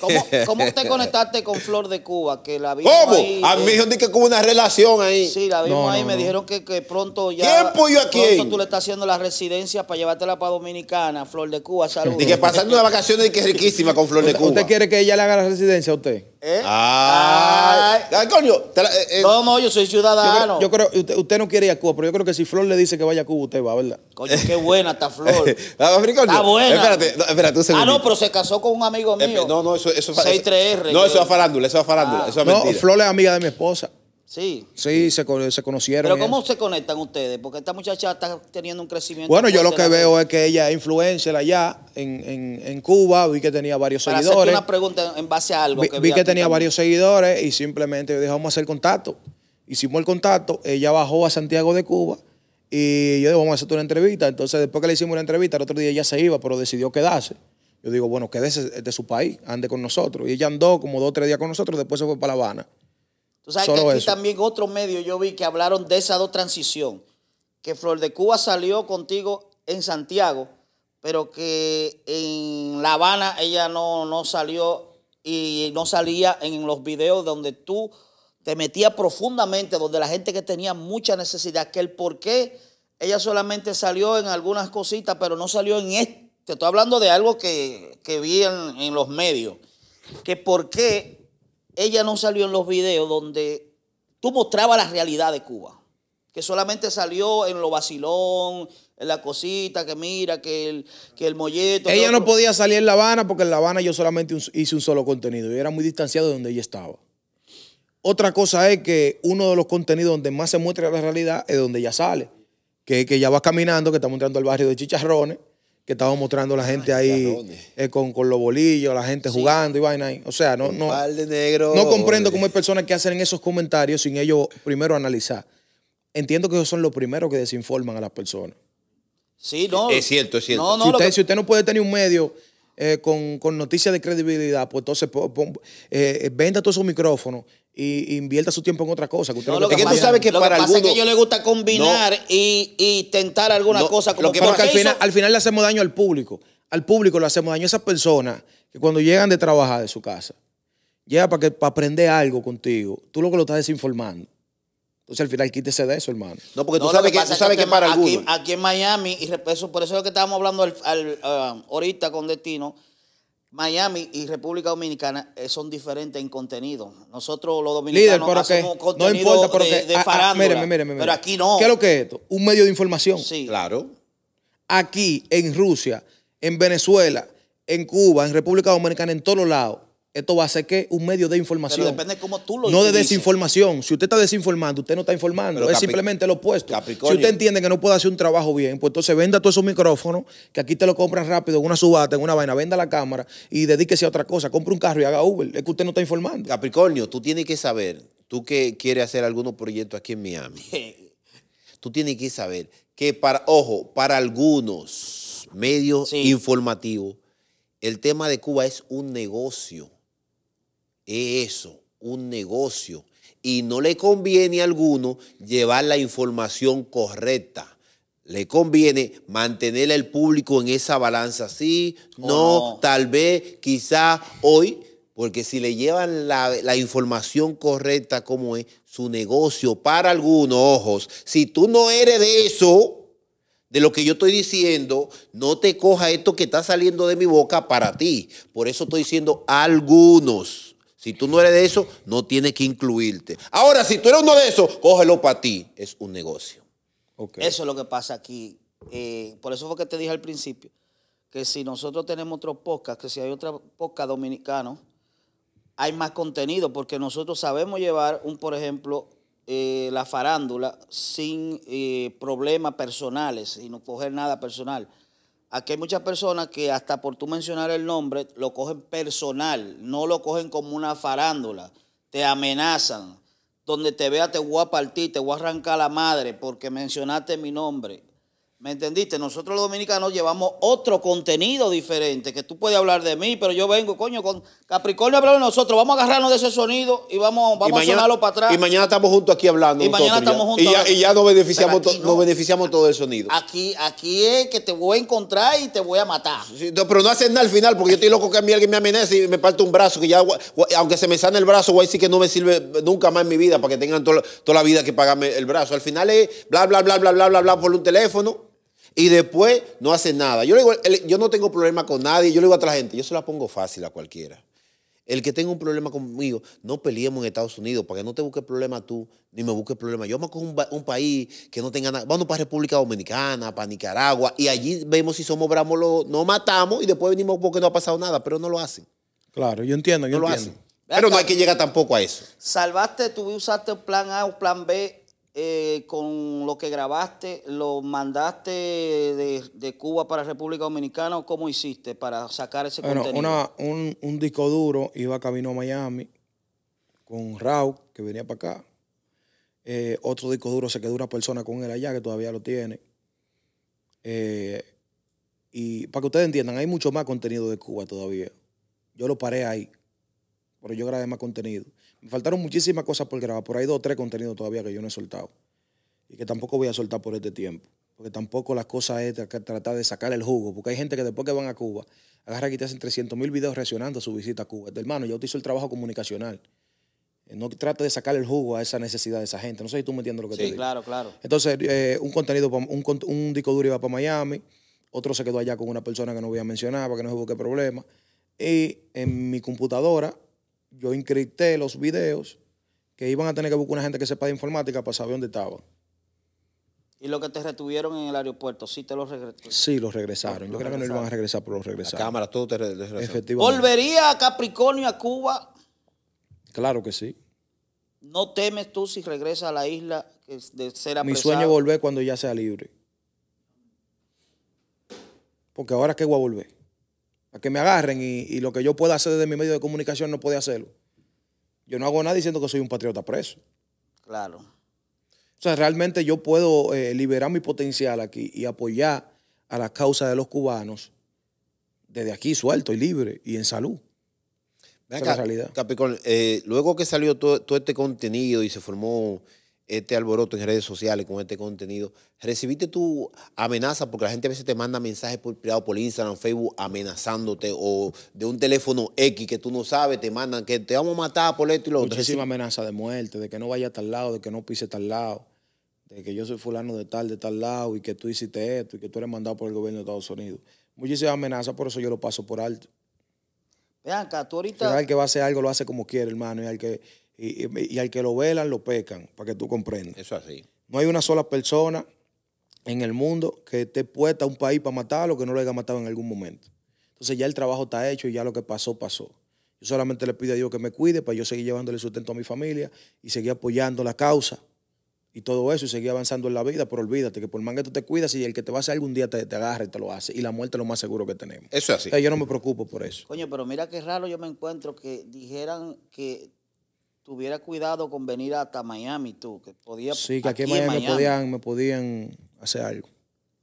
¿Cómo, ¿Cómo, conectaste con Flor de Cuba? Que la vimos ¿Cómo? a mí me dijeron que hubo una relación ahí. Sí, la vimos ahí. me dijeron que, pronto ya. ¿Tiempo yo aquí? Pronto tú le estás haciendo la residencia para llevártela para Dominicana, Flor de Cuba, saludos. Y que pasando una vacaciones y que es riquísima con Flor de Cuba. ¿Usted quiere que ella le haga la residencia a usted? ¿Eh? Ay, ay, coño, no, eh, eh, no, yo soy ciudadano. Yo creo, usted, no quiere ir a Cuba, pero yo creo que si Flor le dice que vaya a Cuba, usted va, ¿verdad? Coño, qué buena está Flor. está buena. Espérate, espérate un segundo. Ah, no, pero se casó con un amigo mío. no, no, eso, eso, No, eso es farándula, eso es farándula. Ah. Eso es mentira. No, Flor es amiga de mi esposa. Sí. Sí, se, se conocieron. Pero ¿cómo se conectan ustedes? Porque esta muchacha está teniendo un crecimiento. Bueno, yo lo que veo es que ella es influencer allá en, en, Cuba. Vi que tenía varios Para seguidores. una pregunta en base a algo. Vi que, tenía varios seguidores y simplemente dejamos dije, vamos hacer contacto. Hicimos el contacto. Ella bajó a Santiago de Cuba y yo dije, vamos a hacer una entrevista. Entonces, después que le hicimos una entrevista, el otro día ella se iba, pero decidió quedarse. Yo digo, bueno, quédese de este su país, ande con nosotros. Y ella andó como dos o tres días con nosotros, después se fue para La Habana. Tú sabes que aquí también otro medio yo vi que hablaron de esa dos transición, que Flor de Cuba salió contigo en Santiago, pero que en La Habana ella no, salió y no salía en los videos donde tú te metías profundamente, donde la gente que tenía mucha necesidad, que el por qué ella solamente salió en algunas cositas, pero no salió en este. Te estoy hablando de algo que, que vi en, en, los medios, que por qué ella no salió en los videos donde tú mostrabas la realidad de Cuba, que solamente salió en lo vacilón, en la cosita, que mira, que el, el molleto. Ella no podía salir en La Habana porque en La Habana yo solamente hice un solo contenido y era muy distanciado de donde ella estaba. Otra cosa es que uno de los contenidos donde más se muestra la realidad es donde ella sale, que que ella va caminando, que está entrando al barrio de Chicharrones, que estaba mostrando la gente ahí eh, con, con, los bolillos, la gente jugando y vaina ahí. O sea, no, no, no comprendo cómo hay personas que hacen esos comentarios sin ellos primero analizar. Entiendo que esos son los primeros que desinforman a las personas. Sí, no. Es cierto, es cierto. si, usted, si, usted, no puede tener un medio eh, con, con noticias de credibilidad, pues entonces eh, venda todos esos micrófonos y invierta su tiempo en otra cosa. Que lo, que, tú pasa es que yo ellos gusta combinar y, y, tentar alguna cosa. Como lo que porque al final, al final le hacemos daño al público. Al público le hacemos daño a esas personas que cuando llegan de trabajar de su casa, llega para, que, para aprender algo contigo, tú lo que lo estás desinformando. Entonces al final quítese de eso, hermano. No, porque tú sabes que, que, para aquí, algunos. Aquí en Miami, y por eso es lo que estábamos hablando al, ah, ahorita con Destino, Miami y República Dominicana eh, son diferentes en contenido. Nosotros los dominicanos hacemos contenido de, ah, ah, farándula, pero aquí no. ¿Qué es lo que es esto? Un medio de información. Sí. Claro. Aquí, en Rusia, en Venezuela, en Cuba, en República Dominicana, en todos lados, esto va a ser que un medio de información. depende de cómo tú lo No de desinformación. Si usted está desinformando, usted no está informando. es simplemente lo opuesto. Capricornio. Si usted entiende que no puede hacer un trabajo bien, pues entonces venda todos esos micrófonos, que aquí te lo compras rápido en una subata, en una vaina, venda la cámara y dedíquese a otra cosa. Compre un carro y haga Uber. Es que usted no está informando. Capricornio, tú tienes que saber, tú que quieres hacer algunos proyectos aquí en Miami, tú tienes que saber que para, ojo, para algunos medios informativos, el tema de Cuba es un negocio es eso, un negocio. Y no le conviene a alguno llevar la información correcta. Le conviene mantener al público en esa balanza. Sí, no, tal vez, quizá hoy, porque si le llevan la, la información correcta como es, su negocio para algunos ojos, si tú no eres de eso, de lo que yo estoy diciendo, no te coja esto que está saliendo de mi boca para ti. Por eso estoy diciendo algunos. Si tú no eres de eso, no tienes que incluirte. Ahora, si tú eres uno de esos, cógelo para ti. Es un negocio. Eso es lo que pasa aquí. Eh, por eso fue que te dije al principio que si nosotros tenemos otro podcast, que si hay otro podcast dominicano, hay más contenido, porque nosotros sabemos llevar un, por ejemplo, eh, la farándula sin eh, problemas personales, y no coger nada personal. Aquí hay muchas personas que hasta por tú mencionar el nombre lo cogen personal, no lo cogen como una farándula, te amenazan, donde te vea te voy a partir, te voy a arrancar la madre porque mencionaste mi nombre. ¿Me entendiste? Nosotros los dominicanos llevamos otro contenido diferente, que tú puedes hablar de mí, pero yo vengo, coño, con Capricornio hablando de nosotros, vamos a agarrarnos de ese sonido y vamos, a sonarlo para atrás. Y mañana estamos juntos aquí hablando. Y mañana estamos juntos. Y ya, y ya nos, beneficiamos beneficiamos todo el sonido. Aquí, aquí es que te voy a encontrar y te voy a matar. pero no haces nada al final, porque yo estoy loco que a mí alguien me amenace y me parte un brazo, que ya, aunque se me sane el brazo, voy a decir que no me sirve nunca más en mi vida, para que tengan toda, toda la vida que pagarme el brazo. Al final es bla, bla, bla, bla, bla, bla, bla, por un teléfono y después no hace nada. Yo, no tengo problema con nadie, yo le digo a la gente, yo se la pongo fácil a cualquiera. El que tenga un problema conmigo, no peleemos en Estados Unidos para que no te busques problema tú, ni me busques problema. Yo me con un, país que no tenga nada. Vamos para República Dominicana, para Nicaragua, y allí vemos si somos o no matamos y después venimos porque no ha pasado nada, pero no lo hacen. Claro, yo entiendo, yo entiendo. Lo Pero no hay que llegar tampoco a eso. Salvaste, tú usaste plan A o plan B eh, con lo que grabaste, lo mandaste de, Cuba para República Dominicana o cómo hiciste para sacar ese bueno, contenido? un, disco duro iba camino a Miami con Raúl, que venía para acá. Eh, otro disco duro se quedó una persona con él allá, que todavía lo tiene. Eh, y para que ustedes entiendan, hay mucho más contenido de Cuba todavía. Yo lo paré ahí, pero yo grabé más contenido faltaron muchísimas cosas por grabar. Por ahí dos o tres contenidos todavía que yo no he soltado. Y que tampoco voy a soltar por este tiempo. Porque tampoco las cosas es tratar de sacar el jugo. Porque hay gente que después que van a Cuba, agarra y te hacen 300 mil videos reaccionando a su visita a Cuba. De, este hermano, ya te hizo el trabajo comunicacional. Eh, no trate de sacar el jugo a esa necesidad de esa gente. No sé si tú me entiendes lo que te digo. Sí, claro, claro. Entonces, eh, un contenido, un, un disco duro iba para Miami. Otro se quedó allá con una persona que no voy a mencionar para que no se busque problema. Y en mi computadora yo encripté los videos que iban a tener que buscar una gente que sepa de informática para saber dónde estaban. ¿Y lo que te retuvieron en el aeropuerto, sí te los regresaron? Sí, los regresaron. yo creo que no iban a regresar, pero los regresaron. cámara, todo te regresaron. ¿Volvería a Capricornio, a Cuba? Claro que sí. ¿No temes tú si regresas a la isla de ser Mi sueño es volver cuando ya sea libre. Porque ahora que voy a volver a que me agarren y, lo que yo pueda hacer desde mi medio de comunicación no puede hacerlo. Yo no hago nada diciendo que soy un patriota preso. Claro. O sea, realmente yo puedo eh, liberar mi potencial aquí y apoyar a la causa de los cubanos desde aquí, suelto y libre y en salud. la realidad. Capicón, eh, luego que salió todo este contenido y se formó este alboroto en redes sociales con este contenido, ¿recibiste tu amenaza? Porque la gente a veces te manda mensajes por privado, por Instagram, Facebook, amenazándote o de un teléfono X que tú no sabes, te mandan que te vamos a matar por esto y lo otro. Muchísima amenaza de muerte, de que no vaya a tal lado, de que no pise tal lado, de que yo soy fulano de tal, de tal lado y que tú hiciste esto y que tú eres mandado por el gobierno de Estados Unidos. Muchísimas amenazas, por eso yo lo paso por alto. Vean acá, tú ahorita. Pero que va a hacer algo lo hace como quiere, hermano. Y al que, y, al que lo velan, lo pecan, para que tú comprendas. Eso así. No hay una sola persona en el mundo que esté puesta a un país para matarlo que no lo haya matado en algún momento. Entonces ya el trabajo está hecho y ya lo que pasó, pasó. Yo solamente le pido a Dios que me cuide para yo seguir llevándole sustento a mi familia y seguir apoyando la causa y todo eso y seguir avanzando en la vida, pero olvídate que por más que tú te cuidas y el que te va a hacer algún día te, te agarra y te lo hace y la muerte es lo más seguro que tenemos. Eso es así. yo no me preocupo por eso. Coño, pero mira qué raro yo me encuentro que dijeran que tuviera cuidado con venir hasta Miami, tú, que podía... Sí, que aquí, en Miami, Me, podían, hacer algo.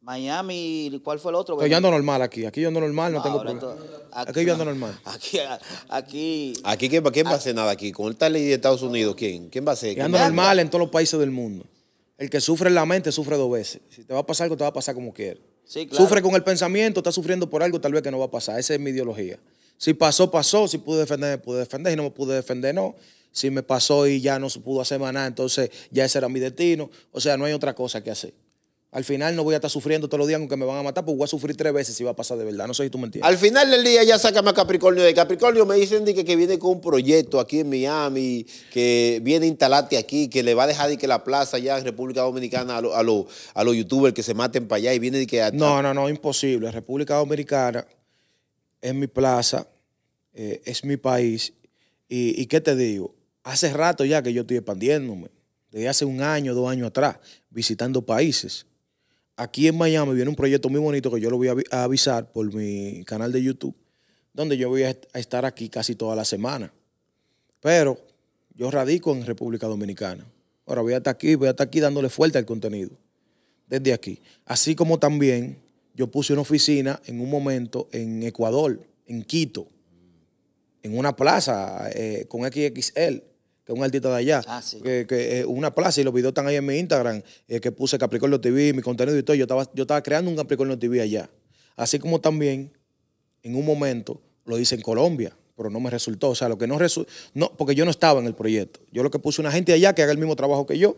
Miami, ¿cuál fue el otro? Yo ando normal aquí, aquí yo ando normal, no, ah, tengo problema. Aquí, aquí, yo ando normal. Aquí, aquí... Aquí, ¿quién, va a hacer nada aquí? Con el tal de Estados Unidos, ¿quién? ¿Quién va a hacer? Yo ando normal en todos los países del mundo. El que sufre en la mente sufre dos veces. Si te va a pasar algo, te va a pasar como quieres. Sufre con el pensamiento, está sufriendo por algo, tal vez que no va a pasar. Esa es mi ideología. Si pasó, pasó. Si pude defender, pude defender. Si no me pude defender, no si me pasó y ya no se pudo hacer más nada, entonces ya ese era mi destino. O sea, no hay otra cosa que hacer. Al final no voy a estar sufriendo todos los días aunque me van a matar, porque voy a sufrir tres veces si va a pasar de verdad. No sé si tú me entiendes. Al final del día ya sácame a Capricornio de Capricornio. Me dicen que, viene con un proyecto aquí en Miami, que viene a instalarte aquí, que le va a dejar de que la plaza ya en República Dominicana a, a, los youtubers que se maten para allá y viene de que... No, no, no, imposible. República Dominicana es mi plaza, eh, es mi país. Y, ¿Y qué te digo? Hace rato ya que yo estoy expandiéndome, desde hace un año, dos años atrás, visitando países. Aquí en Miami viene un proyecto muy bonito que yo lo voy a avisar por mi canal de YouTube, donde yo voy a estar aquí casi toda la semana. Pero yo radico en República Dominicana. Ahora voy a estar aquí, voy a estar aquí dándole fuerte al contenido, desde aquí. Así como también yo puse una oficina en un momento en Ecuador, en Quito, en una plaza eh, con XXL que un artista de allá, ah, que, eh, una plaza y los videos están ahí en mi Instagram, eh, que puse Capricornio TV, mi contenido y todo. Yo estaba, yo estaba creando un Capricornio TV allá. Así como también, en un momento, lo hice en Colombia, pero no me resultó. O sea, lo que no resultó, no, porque yo no estaba en el proyecto. Yo lo que puse una gente allá que haga el mismo trabajo que yo,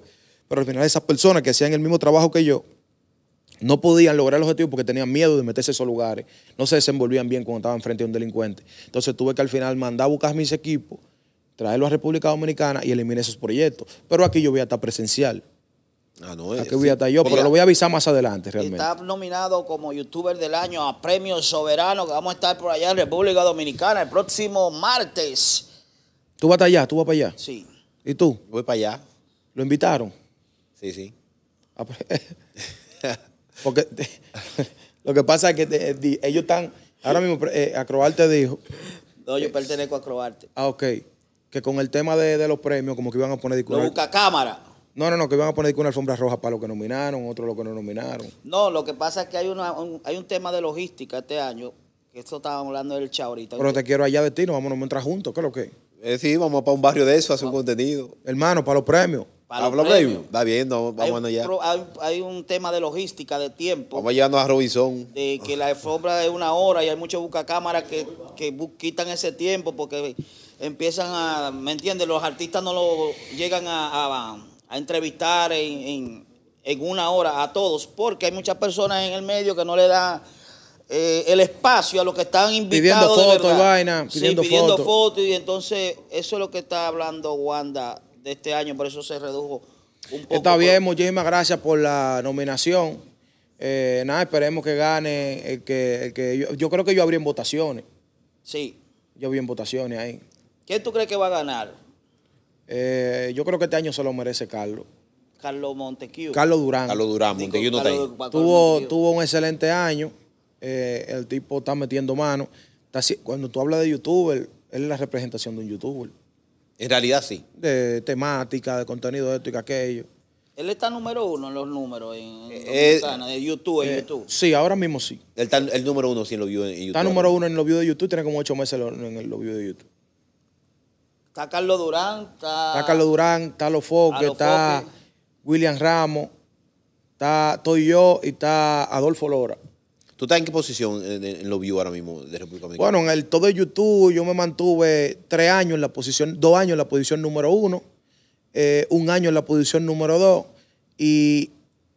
pero al final esas personas que hacían el mismo trabajo que yo, no podían lograr el objetivo porque tenían miedo de meterse a esos lugares. No se desenvolvían bien cuando estaban frente a un delincuente. Entonces tuve que al final mandar a buscar mis equipos traerlo a República Dominicana y elimine esos proyectos. Pero aquí yo voy a estar presencial. Ah, no es. Aquí voy a estar yo, pero lo voy a avisar más adelante realmente. Está nominado como youtuber del año a Premio Soberano, que vamos a estar por allá en República Dominicana el próximo martes. ¿Tú vas allá? ¿Tú vas para allá? Sí. ¿Y tú? Voy para allá. ¿Lo invitaron? Sí, sí. Ah, pues, porque lo que pasa es que eh, ellos están, ahora mismo eh, Acroarte dijo. No, yo pertenezco a Acroarte. Ah, ok que con el tema de, los premios, como que iban a poner... Lo busca cámara. No, no, no, que iban a poner una alfombra roja para los que nominaron, otro los que no nominaron. No, lo que pasa es que hay, una, un, hay un tema de logística este año, que esto estábamos hablando del chá ahorita. Pero te quiero allá de ti, nos vamos a entrar juntos, ¿qué es lo que? Es eh, sí, vamos para un barrio de eso, a hacer un ah. contenido. Hermano, para los premios. Para, los premios. Está bien, no, vamos allá. Hay, un tema de logística, de tiempo. Vamos llegando a Robison. De que la alfombra es una hora y hay muchos busca que, que quitan ese tiempo porque empiezan a, ¿me entiendes? Los artistas no lo llegan a, entrevistar en, en, una hora a todos, porque hay muchas personas en el medio que no le dan eh, el espacio a los que están invitados. Pidiendo fotos, vaina, pidiendo, fotos. y entonces eso es lo que está hablando Wanda de este año, por eso se redujo un poco. Está bien, muchísimas gracias por la nominación. Eh, nada, esperemos que gane que, que yo, yo creo que yo abrí en votaciones. Sí. Yo abrí en votaciones ahí. ¿Quién tú crees que va a ganar? Eh, yo creo que este año se lo merece Carlos. Carlos Montequillo. Carlos Durán. Carlos Durán, Montecchio no está ahí. Tuvo, tuvo un excelente año. Eh, el tipo está metiendo mano. cuando tú hablas de youtuber, él es la representación de un youtuber. En realidad sí. De temática, de contenido de esto y aquello. Él está número uno en los números en, eh, de YouTube, YouTube. Sí, ahora mismo sí. Él está el número uno sí, en los views en YouTube. Está número uno en los views de YouTube, tiene como ocho meses en los views de YouTube. Está Carlos Durán, está. Está Carlos Durán, está Los Foques, está William Ramos, está estoy yo y está Adolfo Lora. ¿Tú estás en qué posición eh, en, los views ahora mismo de República Dominicana? Bueno, en el todo de YouTube yo me mantuve tres años en la posición, dos años en la posición número uno, eh, un año en la posición número dos y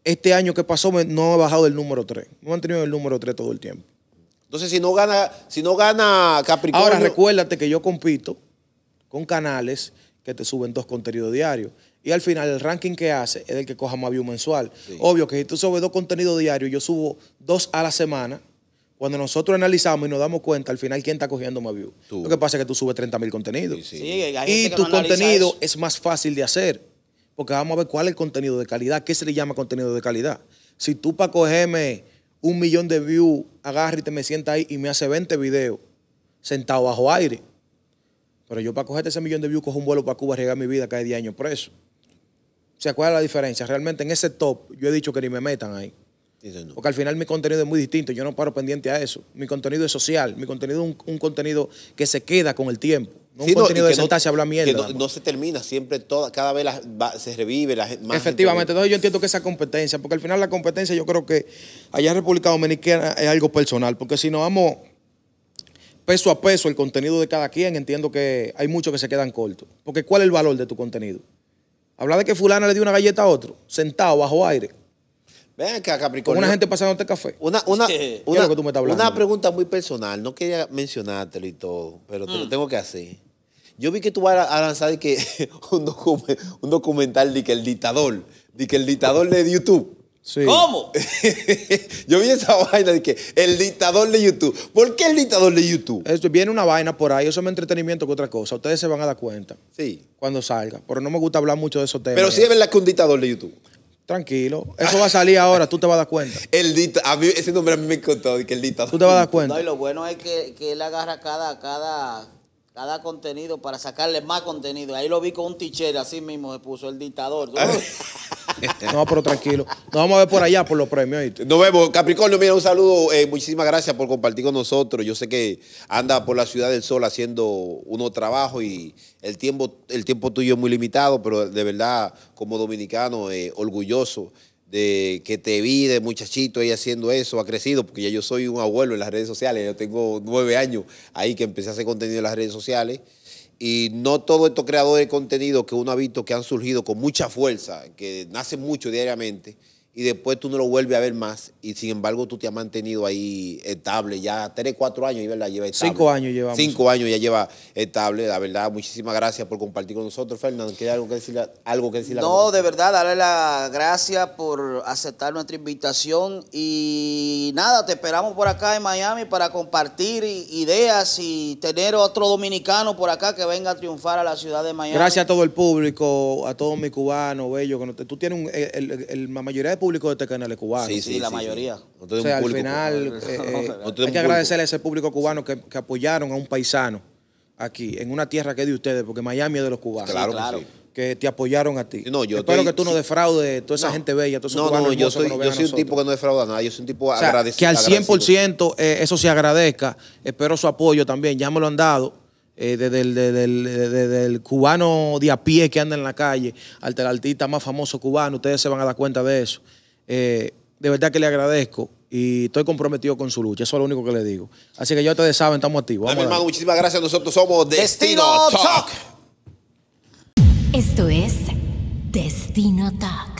este año que pasó me, no he bajado del número tres. Me he mantenido el número tres todo el tiempo. Entonces, si no gana, si no gana Capricornio. Ahora recuérdate que yo compito con canales que te suben dos contenidos diarios. Y al final el ranking que hace es el que coja más view mensual. Obvio que si tú subes dos contenidos diarios, yo subo dos a la semana. Cuando nosotros analizamos y nos damos cuenta, al final, ¿quién está cogiendo más views? Lo que pasa es que tú subes 30 mil contenidos. y tu contenido es más fácil de hacer. Porque vamos a ver cuál es el contenido de calidad. ¿Qué se le llama contenido de calidad? Si tú para cogerme un millón de views, agarra y te me sienta ahí y me hace 20 videos sentado bajo aire pero yo para coger ese millón de views cojo un vuelo para Cuba, arriesgar mi vida, cada 10 años por eso. Se acuerda la diferencia? Realmente en ese top yo he dicho que ni me metan ahí. Porque al final mi contenido es muy distinto, yo no paro pendiente a eso. Mi contenido es social, mi contenido es un, contenido que se queda con el tiempo. No un contenido de Que no, se termina, siempre toda, cada vez se revive la Efectivamente, entonces yo entiendo que esa competencia, porque al final la competencia yo creo que allá en República Dominicana es algo personal, porque si nos vamos peso a peso el contenido de cada quien, entiendo que hay muchos que se quedan cortos. Porque ¿cuál es el valor de tu contenido? habla de que fulana le dio una galleta a otro, sentado, bajo aire. Ven acá, Capricornio. una gente pasándote café. Una, una, una, pregunta muy personal. No quería mencionártelo y todo, pero te lo mm. tengo que hacer. Yo vi que tú vas a lanzar un, documental de que el dictador, de que el dictador de YouTube. ¿Cómo? Yo vi esa vaina de que el dictador de YouTube. ¿Por qué el dictador de YouTube? Esto, viene una vaina por ahí, eso es más entretenimiento que otra cosa. Ustedes se van a dar cuenta. Sí. Cuando salga. Pero no me gusta hablar mucho de esos temas. Pero sí es verdad que un dictador de YouTube. Tranquilo. Eso va a salir ahora, tú te vas a dar cuenta. el ese nombre a mí me contó que el dictador. Tú te vas a dar cuenta. y lo bueno es que, que él agarra cada, cada, cada contenido para sacarle más contenido. Ahí lo vi con un tichero, así mismo se puso el dictador. No, pero tranquilo. Nos vamos a ver por allá por los premios. Nos vemos. Capricornio, mira, un saludo. Eh, muchísimas gracias por compartir con nosotros. Yo sé que anda por la Ciudad del Sol haciendo unos trabajos y el tiempo, el tiempo tuyo es muy limitado, pero de verdad, como dominicano, eh, orgulloso de que te vi de muchachito ahí haciendo eso, ha crecido, porque ya yo soy un abuelo en las redes sociales, yo tengo nueve años ahí que empecé a hacer contenido en las redes sociales. Y no todos estos creadores de contenido que uno ha visto que han surgido con mucha fuerza, que nacen mucho diariamente, y después tú no lo vuelves a ver más. Y sin embargo, tú te has mantenido ahí estable, ya tres, cuatro años, y ¿verdad? Lleva estable. Cinco años llevamos. Cinco años ya lleva estable, la verdad. Muchísimas gracias por compartir con nosotros, Fernando. ¿Quieres algo que decirle? Algo que decirle no, de verdad, darle las gracias por aceptar nuestra invitación. Y nada, te esperamos por acá en Miami para compartir ideas y tener otro dominicano por acá que venga a triunfar a la ciudad de Miami. Gracias a todo el público, a todos mis cubanos, bello. Tú tienes el, la mayoría de público de este canal es cubano. Sí, sí, la mayoría. Sí. O sea, al final eh, eh, hay que agradecerle a ese público cubano que, apoyaron a un paisano aquí, en una tierra que es de ustedes, porque Miami es de los cubanos. Claro, claro. Que, te apoyaron a ti. No, yo Espero que tú no defraudes toda esa gente bella, todos esos no, cubanos No, yo soy, yo soy un tipo que no defrauda nada, yo soy un tipo agradecido. Que al 100% eh, eso se agradezca. Espero su apoyo también, ya me lo han dado eh, desde, el, cubano de a pie que anda en la calle hasta el artista más famoso cubano, ustedes se van a dar cuenta de eso. Eh, de verdad que le agradezco y estoy comprometido con su lucha, eso es lo único que le digo. Así que ya ustedes saben, estamos activos. Vamos hermano, muchísimas gracias, nosotros somos Destino, Talk. Esto es Destino Talk.